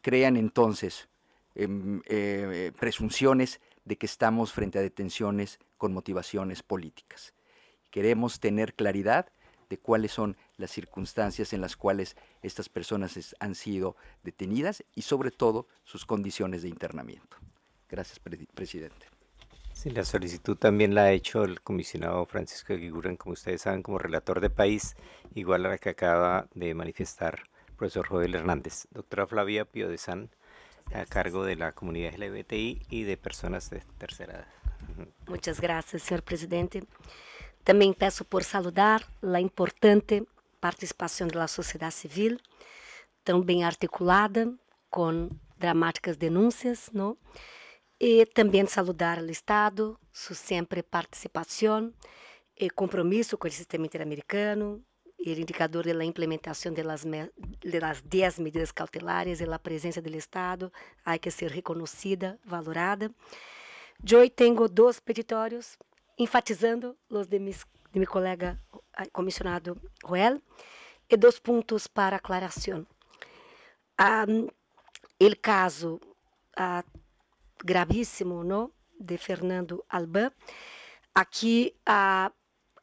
crean entonces em, eh, presunciones de que estamos frente a detenciones con motivaciones políticas. Queremos tener claridad de cuáles son las circunstancias en las cuales estas personas han sido detenidas y sobre todo sus condiciones de internamiento. Gracias, presidente. Sí, la solicitud también la ha hecho el comisionado Francisco Guiguren, como ustedes saben, como relator de país, igual a la que acaba de manifestar el profesor Joel Hernández. Doctora Flavia Pio de San, a cargo de la comunidad LGBTI y de personas de tercera edad. Muchas gracias, señor presidente. También paso por saludar la importante participação da sociedade civil tão bem articulada com dramáticas denúncias, não, E também saludar o Estado, sua sempre participação e compromisso com o sistema interamericano, o indicador da implementação das 10 medidas cautelares e a presença do Estado há que ser reconhecida, valorada. Eu tenho dois peditórios enfatizando os de, de meu colega comissionado Ruel e dois pontos para aclaração. o ah, caso ah, gravíssimo não? de Fernando Alban, aqui uh,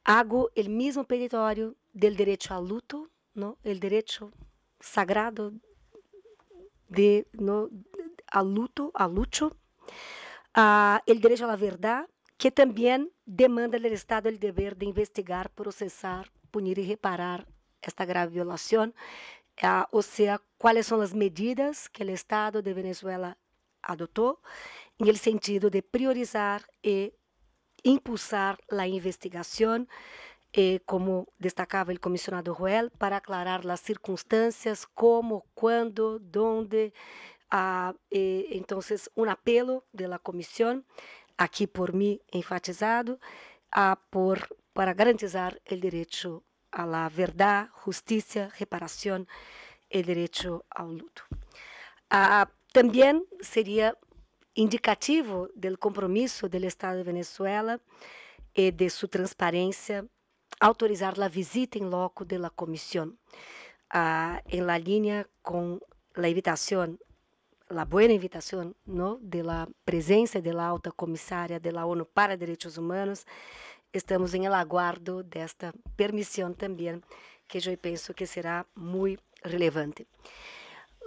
hago o mesmo peditório do direito ao luto, o direito sagrado de, no, a luto, a luto, o el derecho a que também demanda do Estado o dever de investigar, processar, punir e reparar esta grave violação, eh, seja, quais são as medidas que o Estado de Venezuela adotou, em el sentido de priorizar e impulsar a investigação, eh, como destacava o Comissionado Ruel para aclarar as circunstâncias, como, quando, dónde. Ah, eh, entonces, apelo da comissão aqui por mim enfatizado, a por, para garantizar o direito à verdade, justiça, reparação e direito ao luto. Ah, também seria indicativo do compromisso do Estado de Venezuela e de sua transparência autorizar a visita em loco da comissão, ah, em la linha com a evitação la buena invitación ¿no? de la presencia de la alta comisaria de la ONU para Derechos Humanos, estamos en el aguardo de esta permisión también, que yo pienso que será muy relevante.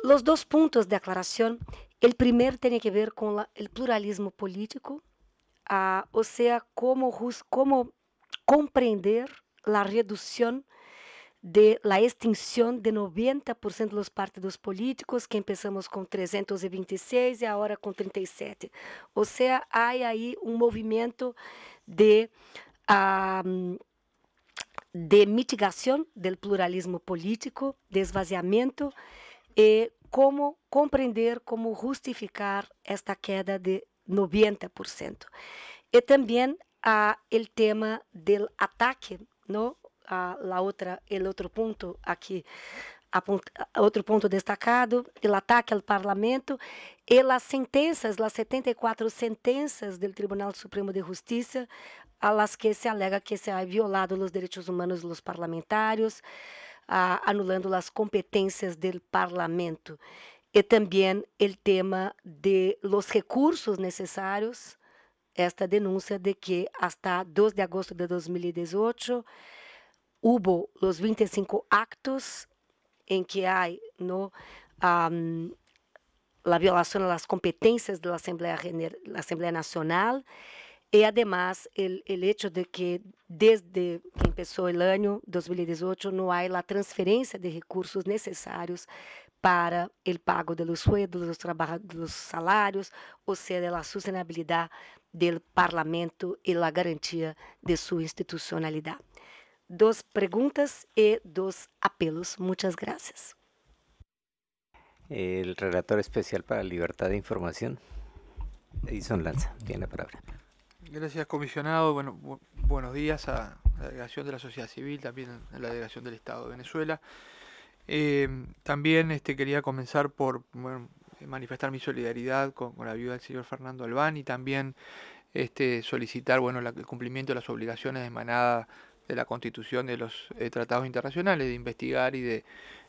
Los dos puntos de aclaración, el primero tiene que ver con la, el pluralismo político, uh, o sea, cómo, cómo comprender la reducción de la extinción de 90% de los partidos políticos, que empezamos con 326 y ahora con 37. O sea, hay ahí un movimiento de... de mitigação do pluralismo político, de esvaziamento, e eh, como compreender, como justificar esta queda de 90%. E também há o tema do ataque, não? a, la otra, el otro punto outro ponto destacado, o ataque ao parlamento e as sentenças, as 74 sentenças do Tribunal Supremo de Justiça, a las que se alega que se ha violado os direitos humanos dos parlamentários, anulando as competências do parlamento. E também o tema de los recursos necessários, esta denúncia de que até 2 de agosto de 2018 hubo los 25 actos en que hay ¿no? Um, la violación a las competencias de la Asamblea, la Asamblea Nacional y además el, el, hecho de que desde que empezó el año 2018 no hay la transferencia de recursos necesarios para el pago de los sueldos, de los, de los salarios, o sea, de la sostenibilidad del Parlamento y la garantía de su institucionalidad. dos preguntas y dos apelos. Muchas gracias. El relator especial para libertad de información, Edison Lanza, tiene la palabra. Gracias, comisionado. Bueno, buenos días a la delegación de la sociedad civil, también a la delegación del Estado de Venezuela. Eh, también este, quería comenzar por manifestar mi solidaridad con, la viuda del señor Fernando Albán y también este, solicitar bueno, el cumplimiento de las obligaciones emanadas de la Constitución, de los eh, tratados internacionales, de investigar y de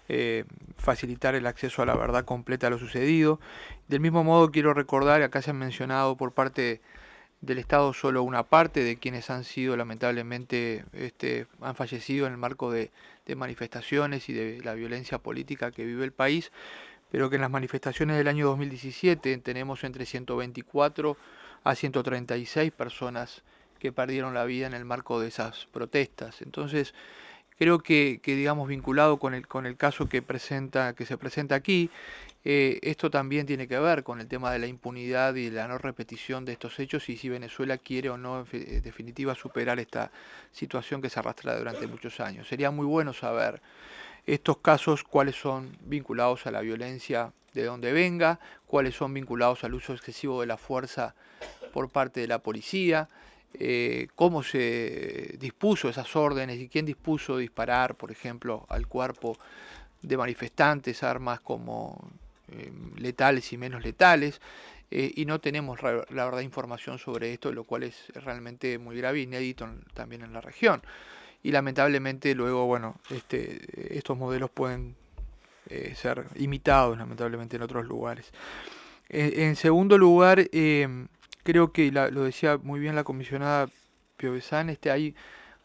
eh, facilitar el acceso a la verdad completa a lo sucedido. Del mismo modo quiero recordar, acá se han mencionado por parte del Estado solo una parte de quienes han sido lamentablemente, este, han fallecido en el marco de, de manifestaciones y de la violencia política que vive el país, pero que en las manifestaciones del año 2017 tenemos entre 124 a 136 personas que perdieron la vida en el marco de esas protestas. Entonces, creo que, digamos, vinculado con el, con el caso que, presenta, que se presenta aquí, eh, esto también tiene que ver con el tema de la impunidad y la no repetición de estos hechos y si Venezuela quiere o no, en definitiva, superar esta situación que se arrastra durante muchos años. Sería muy bueno saber estos casos, cuáles son vinculados a la violencia de donde venga, cuáles son vinculados al uso excesivo de la fuerza por parte de la policía eh, cómo se dispuso esas órdenes y quién dispuso disparar, por ejemplo, al cuerpo de manifestantes, armas como eh, letales y menos letales. Eh, y no tenemos la verdad información sobre esto, lo cual es realmente muy grave, inédito también en la región. Y lamentablemente luego, bueno, este, estos modelos pueden ser imitados lamentablemente en otros lugares. E, en, segundo lugar, creo que la, lo decía muy bien la comisionada Piovesan, este, hay,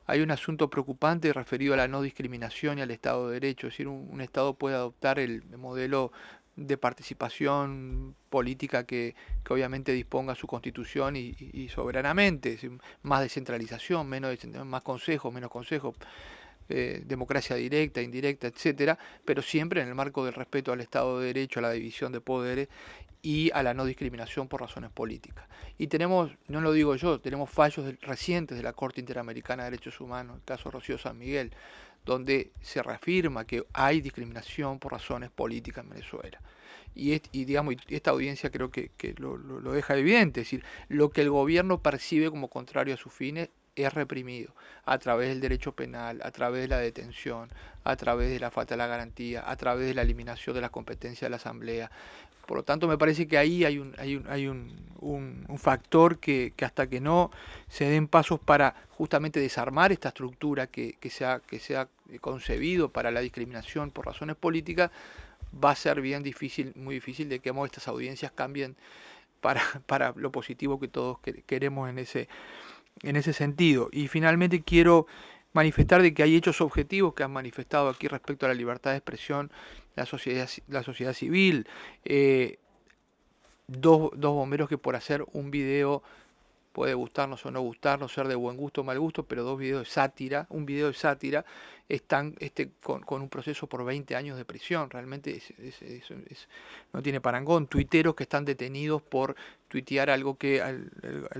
hay un asunto preocupante referido a la no discriminación y al Estado de Derecho. Es decir, un, Estado puede adoptar el modelo de participación política que, que, obviamente disponga su constitución y, y, soberanamente, más descentralización, menos más consejos, menos consejos, eh, democracia directa, indirecta, etcétera, pero siempre en el marco del respeto al Estado de Derecho, a la división de poderes y a la no discriminación por razones políticas. Y tenemos, no lo digo yo, tenemos fallos recientes de la Corte Interamericana de Derechos Humanos, el caso Rocío San Miguel, donde se reafirma que hay discriminación por razones políticas en Venezuela. Y, digamos, esta audiencia creo que, lo, lo, deja evidente, es decir, lo que el gobierno percibe como contrario a sus fines es reprimido a través del derecho penal, a través de la detención, a través de la falta de la garantía, a través de la eliminación de las competencias de la Asamblea. Por lo tanto, me parece que ahí hay un, hay un, factor que, hasta que no se den pasos para justamente desarmar esta estructura que, que, se ha, que concebido para la discriminación por razones políticas, va a ser bien difícil, muy difícil de que estas audiencias cambien para, para lo positivo que todos queremos en ese, en ese sentido. Y finalmente quiero manifestar de que hay hechos objetivos que han manifestado aquí respecto a la libertad de expresión, la sociedad, la sociedad civil, eh, dos, dos, bomberos que por hacer un video puede gustarnos o no gustarnos, ser de buen gusto o mal gusto, pero dos videos de sátira, un video de sátira, están este, con, un proceso por 20 años de prisión. Realmente no tiene parangón. Tuiteros que están detenidos por tuitear algo que al,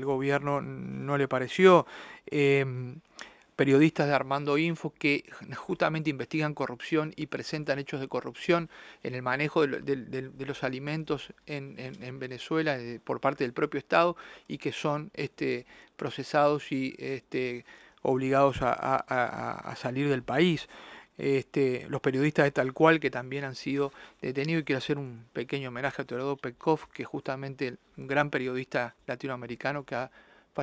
gobierno no le pareció. Em, periodistas de Armando Info que justamente investigan corrupción y presentan hechos de corrupción en el manejo de, los alimentos en, Venezuela eh, por parte del propio Estado y que son este, procesados y este, obligados a, salir del país. Este, los periodistas de Tal Cual que también han sido detenidos y quiero hacer un pequeño homenaje a Teodoro Petkov, que justamente un gran periodista latinoamericano que ha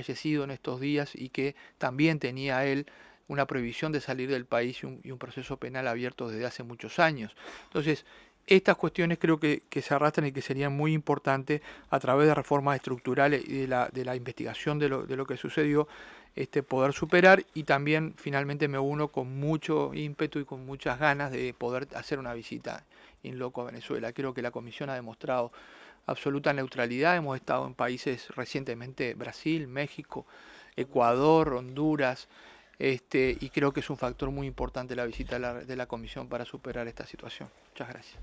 fallecido en estos días y que también tenía él una prohibición de salir del país y un, proceso penal abierto desde hace muchos años. Entonces, estas cuestiones creo que, se arrastran y que serían muy importantes a través de reformas estructurales y de la, investigación de lo, que sucedió, este, poder superar y también finalmente me uno con mucho ímpetu y con muchas ganas de poder hacer una visita en loco a Venezuela. Creo que la comisión ha demostrado absoluta neutralidad. Hemos estado en países recientemente, Brasil, México, Ecuador, Honduras, este, y creo que es un factor muy importante la visita de la, Comisión para superar esta situación. Muchas gracias.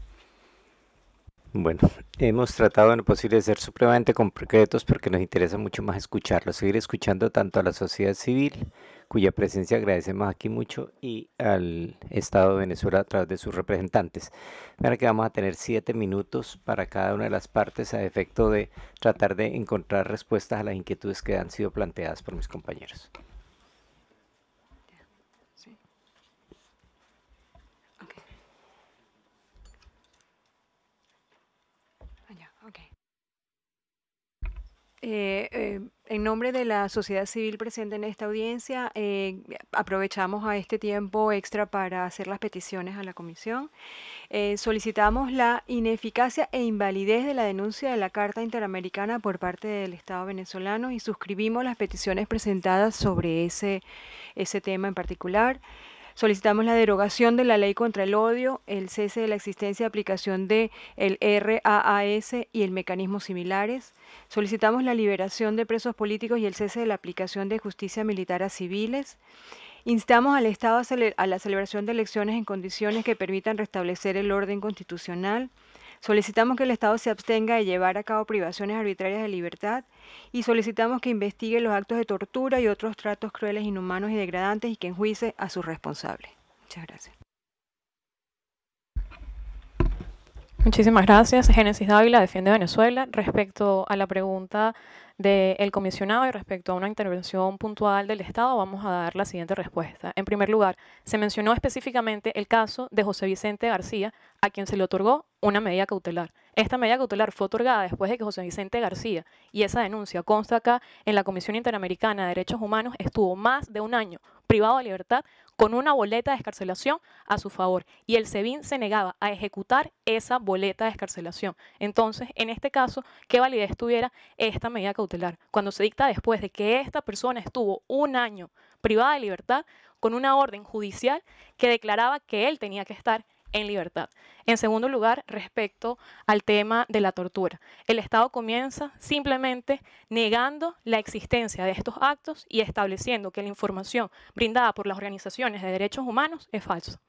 Bueno, hemos tratado en lo posible de ser supremamente concretos porque nos interesa mucho más escucharlo, seguir escuchando tanto a la sociedad civil, cuya presencia agradecemos aquí mucho, y al Estado de Venezuela a través de sus representantes. Ahora que vamos a tener siete minutos para cada una de las partes a efecto de tratar de encontrar respuestas a las inquietudes que han sido planteadas por mis compañeros. Eh, eh, en nombre de la sociedad civil presente en esta audiencia, eh, aprovechamos a este tiempo extra para hacer las peticiones a la comisión. solicitamos la ineficacia e invalidez de la denuncia de la Carta Interamericana por parte del Estado venezolano y suscribimos las peticiones presentadas sobre ese tema en particular. Solicitamos la derogación de la ley contra el odio, el cese de la existencia y aplicación de el RAAS y el mecanismo similares. Solicitamos la liberación de presos políticos y el cese de la aplicación de justicia militar a civiles. Instamos al Estado a la celebración de elecciones en condiciones que permitan restablecer el orden constitucional. Solicitamos que el Estado se abstenga de llevar a cabo privaciones arbitrarias de libertad y solicitamos que investigue los actos de tortura y otros tratos crueles, inhumanos y degradantes y que enjuice a sus responsables. Muchas gracias. Muchísimas gracias. Génesis Dávila defiende Venezuela. Respecto a la pregunta del comisionado y respecto a una intervención puntual del Estado, vamos a dar la siguiente respuesta. En primer lugar, se mencionó específicamente el caso de José Vicente García, a quien se le otorgó una medida cautelar. Esta medida cautelar fue otorgada después de que José Vicente García y esa denuncia consta acá en la Comisión Interamericana de Derechos Humanos estuvo más de un año privado de libertad con una boleta de escarcelación a su favor y el SEBIN se negaba a ejecutar esa boleta de escarcelación. Entonces, en este caso, ¿qué validez tuviera esta medida cautelar? Cuando se dicta después de que esta persona estuvo un año privada de libertad con una orden judicial que declaraba que él tenía que estar en libertad. En segundo lugar, respecto al tema de la tortura. El Estado comienza simplemente negando la existencia de estos actos y estableciendo que la información brindada por las organizaciones de derechos humanos es falsa.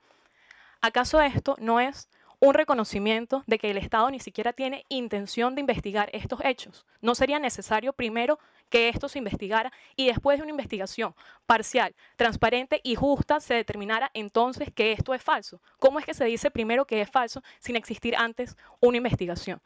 ¿Acaso esto no es un reconocimiento de que el Estado ni siquiera tiene intención de investigar estos hechos? ¿No sería necesario primero que esto se investigara y después de una investigación parcial, transparente y justa se determinara entonces que esto es falso. ¿Cómo es que se dice primero que es falso sin existir antes una investigación?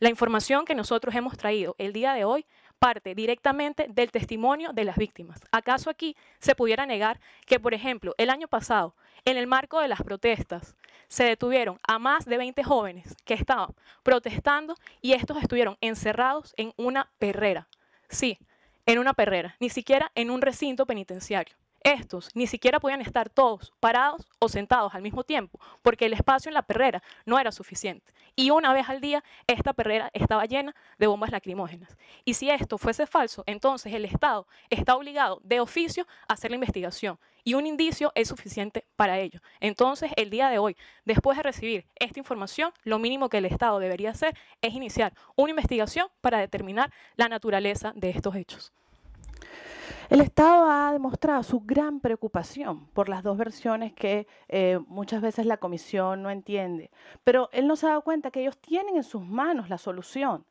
La información que nosotros hemos traído el día de hoy parte directamente del testimonio de las víctimas. ¿Acaso aquí se pudiera negar que, por ejemplo, el año pasado, en el marco de las protestas, se detuvieron a más de 20 jóvenes que estaban protestando y estos estuvieron encerrados en una perrera? Sí, en una perrera, ni siquiera en un recinto penitenciario. Estos ni siquiera podían estar todos parados o sentados al mismo tiempo, porque el espacio en la perrera no era suficiente. Y una vez al día, esta perrera estaba llena de bombas lacrimógenas. Y si esto fuese falso, entonces el Estado está obligado de oficio a hacer la investigación. Y un indicio es suficiente para ello. Entonces, el día de hoy, después de recibir esta información, lo mínimo que el Estado debería hacer es iniciar una investigación para determinar la naturaleza de estos hechos. El Estado ha demostrado su gran preocupación por las dos versiones que eh, muchas veces la Comisión no entiende, pero él no se ha dado cuenta que ellos tienen en sus manos la solución.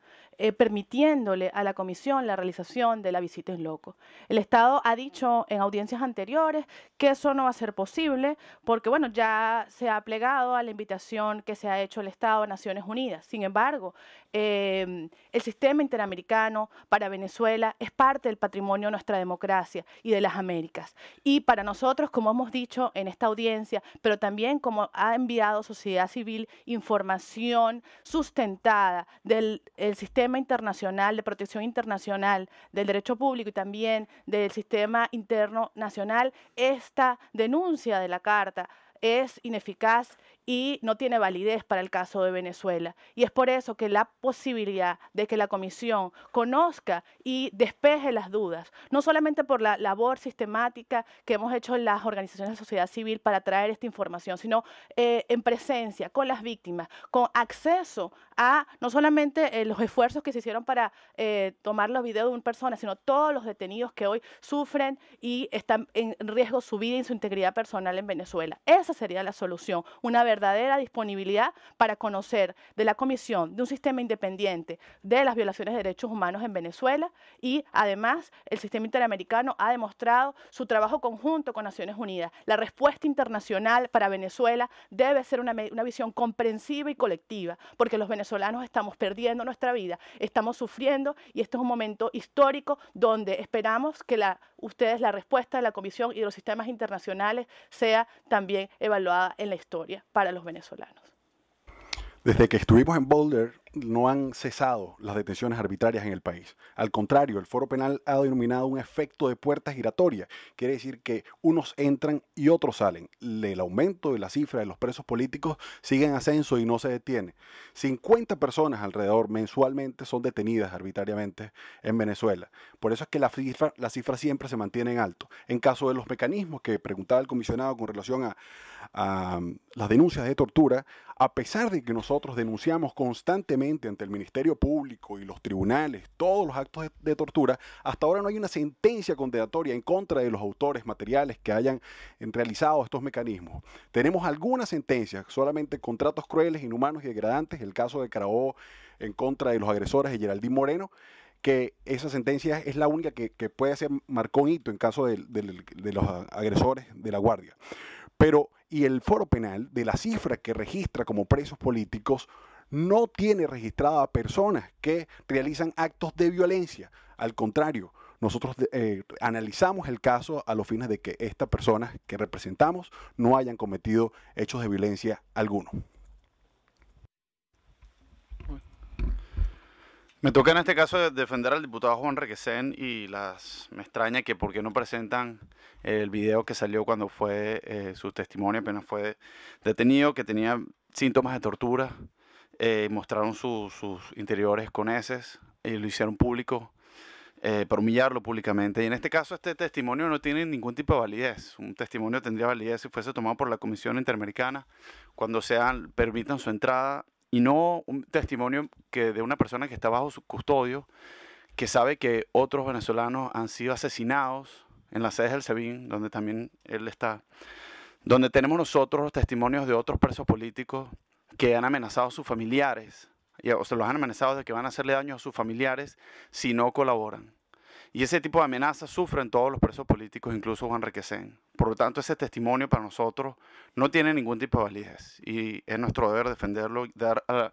Eh, permitiéndole a la comisión la realización de la visita en loco. El Estado ha dicho en audiencias anteriores que eso no va a ser posible porque, bueno, ya se ha plegado a la invitación que se ha hecho el Estado a Naciones Unidas. Sin embargo, em, el sistema interamericano para Venezuela es parte del patrimonio de nuestra democracia y de las Américas. Y para nosotros, como hemos dicho en esta audiencia, pero también como ha enviado sociedad civil información sustentada del sistema internacional de protección internacional del derecho público y también del sistema interno nacional, esta denuncia de la Carta es ineficaz y no tiene validez para el caso de Venezuela. Y es por eso que la posibilidad de que la Comisión conozca y despeje las dudas, no solamente por la labor sistemática que hemos hecho las organizaciones de sociedad civil para traer esta información, sino eh, en presencia, con las víctimas, con acceso a no solamente eh, los esfuerzos que se hicieron para eh, tomar los videos de una persona, sino todos los detenidos que hoy sufren y están en riesgo su vida y su integridad personal en Venezuela. Esa sería la solución, una verdadera disponibilidad para conocer de la Comisión de un sistema independiente de las violaciones de derechos humanos en Venezuela y además el sistema interamericano ha demostrado su trabajo conjunto con Naciones Unidas. La respuesta internacional para Venezuela debe ser una, visión comprensiva y colectiva porque los venezolanos estamos perdiendo nuestra vida, estamos sufriendo y este es un momento histórico donde esperamos que la ustedes la respuesta de la Comisión y de los sistemas internacionales sea también evaluada en la historia para los venezolanos. Desde que estuvimos en Boulder, no han cesado las detenciones arbitrarias en el país. Al contrario, el foro penal ha denominado un efecto de puerta giratoria. Quiere decir que unos entran y otros salen. El aumento de la cifra de los presos políticos sigue en ascenso y no se detiene. 50 personas alrededor mensualmente son detenidas arbitrariamente en Venezuela. Por eso es que la cifra, la siempre se mantiene en alto. En caso de los mecanismos que preguntaba el comisionado con relación a, a mm, las denuncias de tortura, a pesar de que nosotros denunciamos constantemente ante el Ministerio Público y los tribunales todos los actos de, tortura, hasta ahora no hay una sentencia condenatoria en contra de los autores materiales que hayan eh, realizado estos mecanismos. Tenemos algunas sentencias, solamente contratos crueles, inhumanos y degradantes, el caso de Caraó en contra de los agresores de Geraldín Moreno, que esa sentencia es la única que, puede ser marcó hito en caso de los agresores de la Guardia. Pero, y el foro penal, de la cifra que registra como presos políticos, no tiene registrada personas que realizan actos de violencia. Al contrario, nosotros eh, analizamos el caso a los fines de que estas personas que representamos no hayan cometido hechos de violencia alguno. Me toca en este caso defender al diputado Juan Requesén y las me extraña que por qué no presentan el video que salió cuando fue eh, su testimonio apenas fue detenido, que tenía síntomas de tortura, eh, mostraron sus interiores con heces y eh, lo hicieron público eh, para humillarlo públicamente. Y en este caso este testimonio no tiene ningún tipo de validez. Un testimonio tendría validez si fuese tomado por la Comisión Interamericana cuando sean, permitan su entrada y no un testimonio que de una persona que está bajo su custodio, que sabe que otros venezolanos han sido asesinados en las sedes del SEBIN, donde también él está, donde tenemos nosotros los testimonios de otros presos políticos que han amenazado a sus familiares, o se los han amenazado de que van a hacerle daño a sus familiares si no colaboran. Y ese tipo de amenazas sufren todos los presos políticos, incluso Juan Requesén. Por lo tanto, ese testimonio para nosotros no tiene ningún tipo de validez y es nuestro deber defenderlo y dar a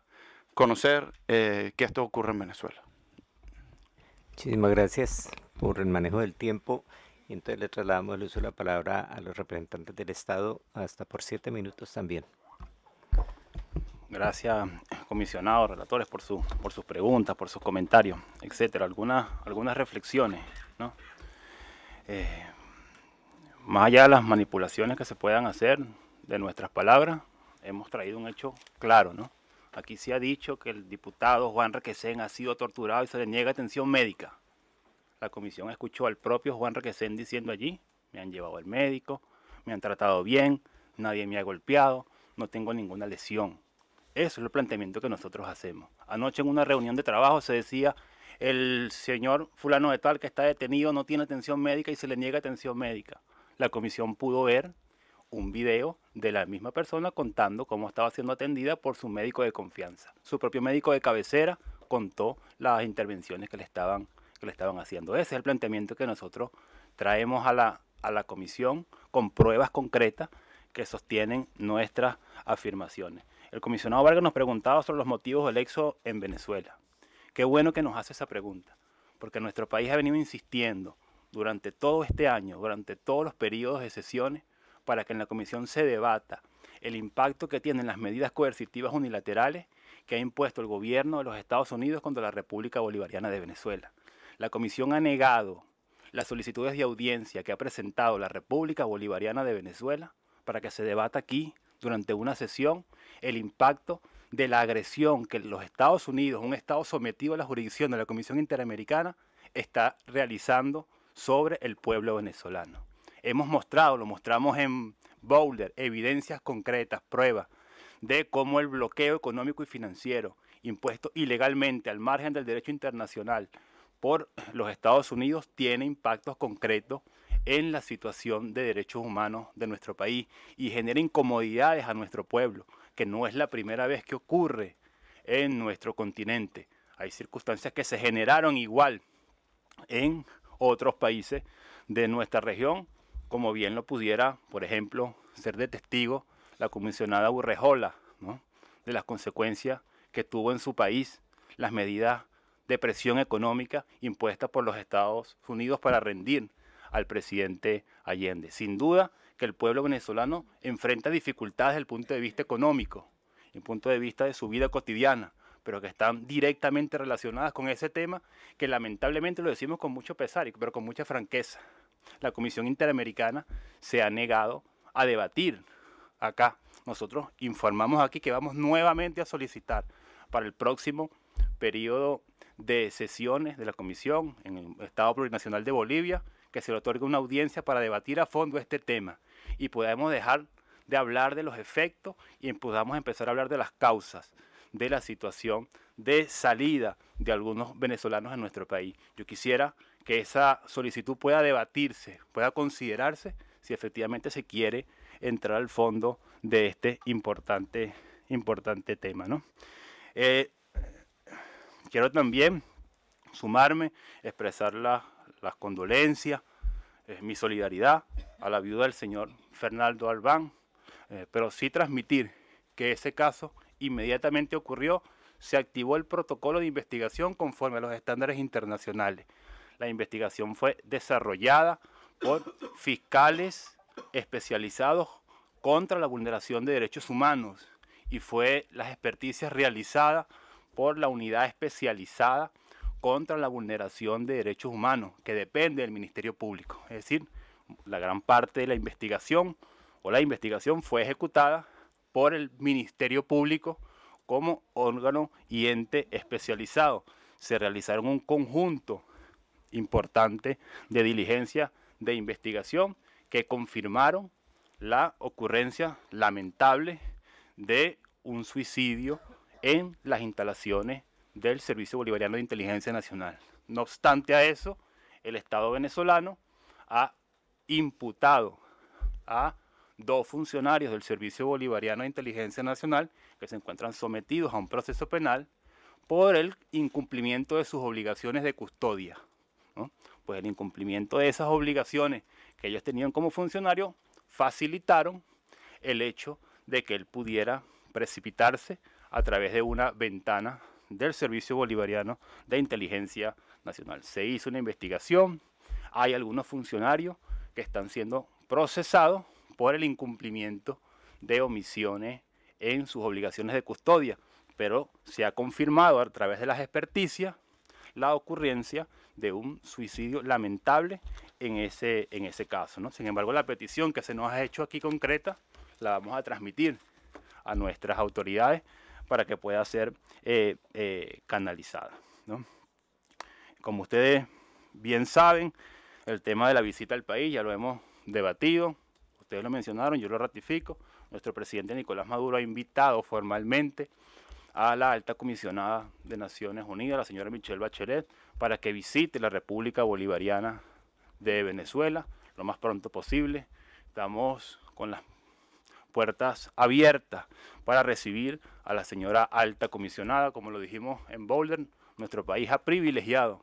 conocer eh, que esto ocurre en Venezuela. Muchísimas gracias por el manejo del tiempo. Y entonces le trasladamos el uso de la palabra a los representantes del Estado hasta por siete minutos también. Gracias, comisionados, relatores, por, su, por sus preguntas, por sus comentarios, etcétera. Algunas, algunas reflexiones, ¿no? Eh, más allá de las manipulaciones que se puedan hacer de nuestras palabras, hemos traído un hecho claro, ¿no? Aquí se ha dicho que el diputado Juan Requesén ha sido torturado y se le niega atención médica. La comisión escuchó al propio Juan Requesén diciendo allí, me han llevado al médico, me han tratado bien, nadie me ha golpeado, no tengo ninguna lesión. Eso es el planteamiento que nosotros hacemos. Anoche en una reunión de trabajo se decía, el señor fulano de tal que está detenido no tiene atención médica y se le niega atención médica. La comisión pudo ver un video de la misma persona contando cómo estaba siendo atendida por su médico de confianza. Su propio médico de cabecera contó las intervenciones que le estaban, que le estaban haciendo. Ese es el planteamiento que nosotros traemos a la comisión con pruebas concretas que sostienen nuestras afirmaciones. El comisionado Vargas nos preguntaba sobre los motivos del exo en Venezuela. Qué bueno que nos hace esa pregunta, porque nuestro país ha venido insistiendo durante todo este año, durante todos los periodos de sesiones, para que en la comisión se debata el impacto que tienen las medidas coercitivas unilaterales que ha impuesto el gobierno de los Estados Unidos contra la República Bolivariana de Venezuela. La comisión ha negado las solicitudes de audiencia que ha presentado la República Bolivariana de Venezuela para que se debata aquí durante una sesión el impacto de la agresión que los Estados Unidos, un Estado sometido a la jurisdicción de la Comisión Interamericana, está realizando sobre el pueblo venezolano. Hemos mostrado, lo mostramos en Boulder, evidencias concretas, pruebas de cómo el bloqueo económico y financiero impuesto ilegalmente al margen del derecho internacional por los Estados Unidos tiene impactos concretos en la situación de derechos humanos de nuestro país y genera incomodidades a nuestro pueblo, que no es la primera vez que ocurre en nuestro continente. Hay circunstancias que se generaron igual en otros países de nuestra región, como bien lo pudiera, por ejemplo, ser de testigo la comisionada Urrejola, ¿no? de las consecuencias que tuvo en su país las medidas de presión económica impuestas por los Estados Unidos para rendir al presidente Allende. Sin duda que el pueblo venezolano enfrenta dificultades desde el punto de vista económico, desde el punto de vista de su vida cotidiana, pero que están directamente relacionadas con ese tema que lamentablemente lo decimos con mucho pesar, pero con mucha franqueza. La Comisión Interamericana se ha negado a debatir acá. Nosotros informamos aquí que vamos nuevamente a solicitar para el próximo periodo de sesiones de la Comisión en el Estado Plurinacional de Bolivia que se le otorgue una audiencia para debatir a fondo este tema y podamos dejar de hablar de los efectos y podamos empezar a hablar de las causas de la situación de salida de algunos venezolanos en nuestro país. Yo quisiera que esa solicitud pueda debatirse, pueda considerarse si efectivamente se quiere entrar al fondo de este importante, importante tema. Eh, quiero también sumarme, expresar la las condolencias, mi solidaridad a la viuda del señor Fernando Albán, eh, pero sí transmitir que ese caso inmediatamente ocurrió, se activó el protocolo de investigación conforme a los estándares internacionales. La investigación fue desarrollada por fiscales especializados contra la vulneración de derechos humanos y fue las experticias realizadas por la unidad especializada contra la vulneración de derechos humanos, que depende del Ministerio Público. Es decir, la gran parte de la investigación o la investigación fue ejecutada por el Ministerio Público como órgano y ente especializado. Se realizaron un conjunto importante de diligencia de investigación que confirmaron la ocurrencia lamentable de un suicidio en las instalaciones del Servicio Bolivariano de Inteligencia Nacional. No obstante a eso, el Estado venezolano ha imputado a dos funcionarios del Servicio Bolivariano de Inteligencia Nacional que se encuentran sometidos a un proceso penal por el incumplimiento de sus obligaciones de custodia. Pues el incumplimiento de esas obligaciones que ellos tenían como funcionarios facilitaron el hecho de que él pudiera precipitarse a través de una ventana del Servicio Bolivariano de Inteligencia Nacional. Se hizo una investigación, hay algunos funcionarios que están siendo procesados por el incumplimiento de omisiones en sus obligaciones de custodia, pero se ha confirmado a través de las experticias la ocurrencia de un suicidio lamentable en ese, en ese caso. ¿no? Sin embargo, la petición que se nos ha hecho aquí concreta la vamos a transmitir a nuestras autoridades para que pueda ser eh, eh, canalizada. Como ustedes bien saben, el tema de la visita al país ya lo hemos debatido, ustedes lo mencionaron, yo lo ratifico. Nuestro presidente Nicolás Maduro ha invitado formalmente a la alta comisionada de Naciones Unidas, la señora Michelle Bachelet, para que visite la República Bolivariana de Venezuela lo más pronto posible. Estamos con las puertas abiertas para recibir a la señora alta comisionada, como lo dijimos en Boulder, nuestro país ha privilegiado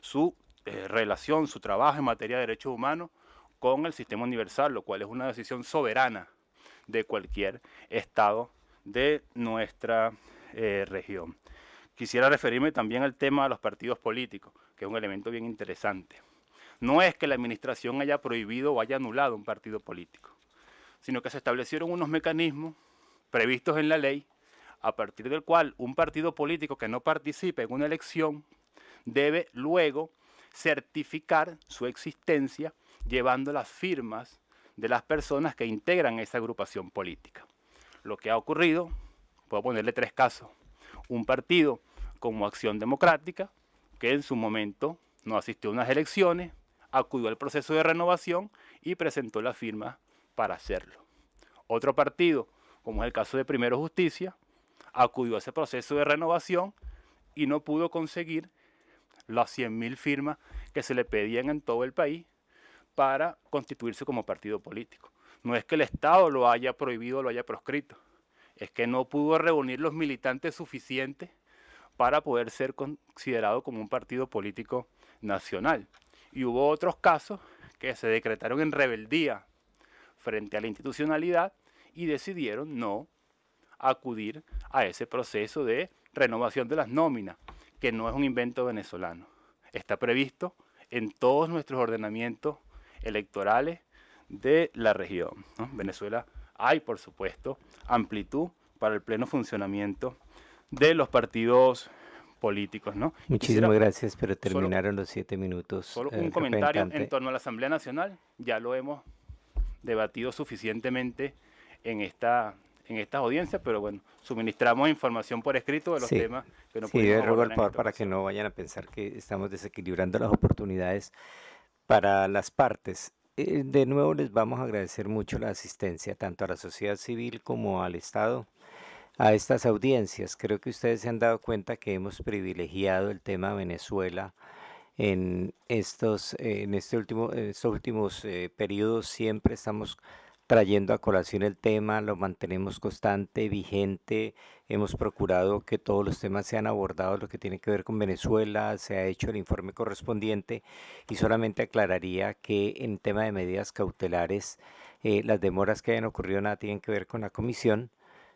su eh, relación, su trabajo en materia de derechos humanos con el sistema universal, lo cual es una decisión soberana de cualquier estado de nuestra eh, región. Quisiera referirme también al tema de los partidos políticos, que es un elemento bien interesante. No es que la administración haya prohibido o haya anulado un partido político sino que se establecieron unos mecanismos previstos en la ley a partir del cual un partido político que no participe en una elección debe luego certificar su existencia llevando las firmas de las personas que integran esa agrupación política. Lo que ha ocurrido, puedo ponerle tres casos. Un partido como Acción Democrática, que en su momento no asistió a unas elecciones, acudió al proceso de renovación y presentó la firma para hacerlo. Otro partido, como es el caso de Primero Justicia, acudió a ese proceso de renovación y no pudo conseguir las 100.000 firmas que se le pedían en todo el país para constituirse como partido político. No es que el Estado lo haya prohibido, o lo haya proscrito, es que no pudo reunir los militantes suficientes para poder ser considerado como un partido político nacional. Y hubo otros casos que se decretaron en rebeldía frente a la institucionalidad y decidieron no acudir a ese proceso de renovación de las nóminas, que no es un invento venezolano. Está previsto en todos nuestros ordenamientos electorales de la región. ¿no? Venezuela hay, por supuesto, amplitud para el pleno funcionamiento de los partidos políticos. Muchísimas gracias, pero terminaron los siete minutos. Solo eh, un comentario en torno a la Asamblea Nacional, ya lo hemos debatido suficientemente en esta en estas audiencias, pero bueno, suministramos información por escrito de los temas que no sí, pudimos para que no vayan a pensar que estamos desequilibrando las oportunidades para las partes. Eh, de nuevo les vamos a agradecer mucho la asistencia tanto a la sociedad civil como al Estado a estas audiencias. Creo que ustedes se han dado cuenta que hemos privilegiado el tema Venezuela en estos, eh, en este último, estos últimos eh, periodos siempre estamos trayendo a colación el tema, lo mantenemos constante, vigente, hemos procurado que todos los temas sean abordados, lo que tiene que ver con Venezuela, se ha hecho el informe correspondiente y solamente aclararía que en tema de medidas cautelares, eh, las demoras que hayan ocurrido nada tienen que ver con la comisión,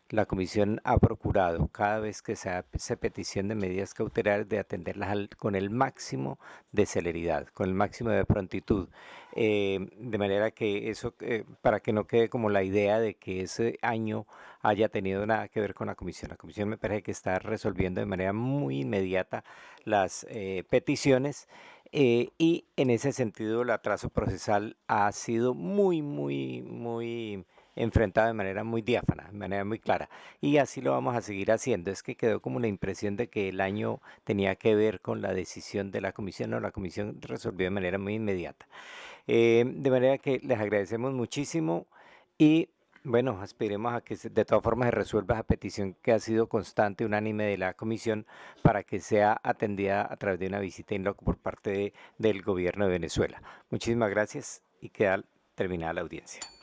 la Comisión ha procurado, cada vez que se hace petición de medidas cautelares, de atenderlas con el máximo de celeridad, con el máximo de prontitud. Eh, de manera que eso, eh, para que no quede como la idea de que ese año haya tenido nada que ver con la comisión. La comisión me parece que está resolviendo de manera muy inmediata las eh, peticiones. y en ese sentido el atraso procesal ha sido muy, muy, muy enfrentado de manera muy diáfana, de manera muy clara. Y así lo vamos a seguir haciendo. Es que quedó como la impresión de que el año tenía que ver con la decisión de la comisión, no, la comisión resolvió de manera muy inmediata. Eh, de manera que les agradecemos muchísimo y bueno, aspiremos a que de todas formas se resuelva esa petición que ha sido constante, unánime de la comisión, para que sea atendida a través de una visita in loco por parte del gobierno de Venezuela. Muchísimas gracias y queda terminada la audiencia.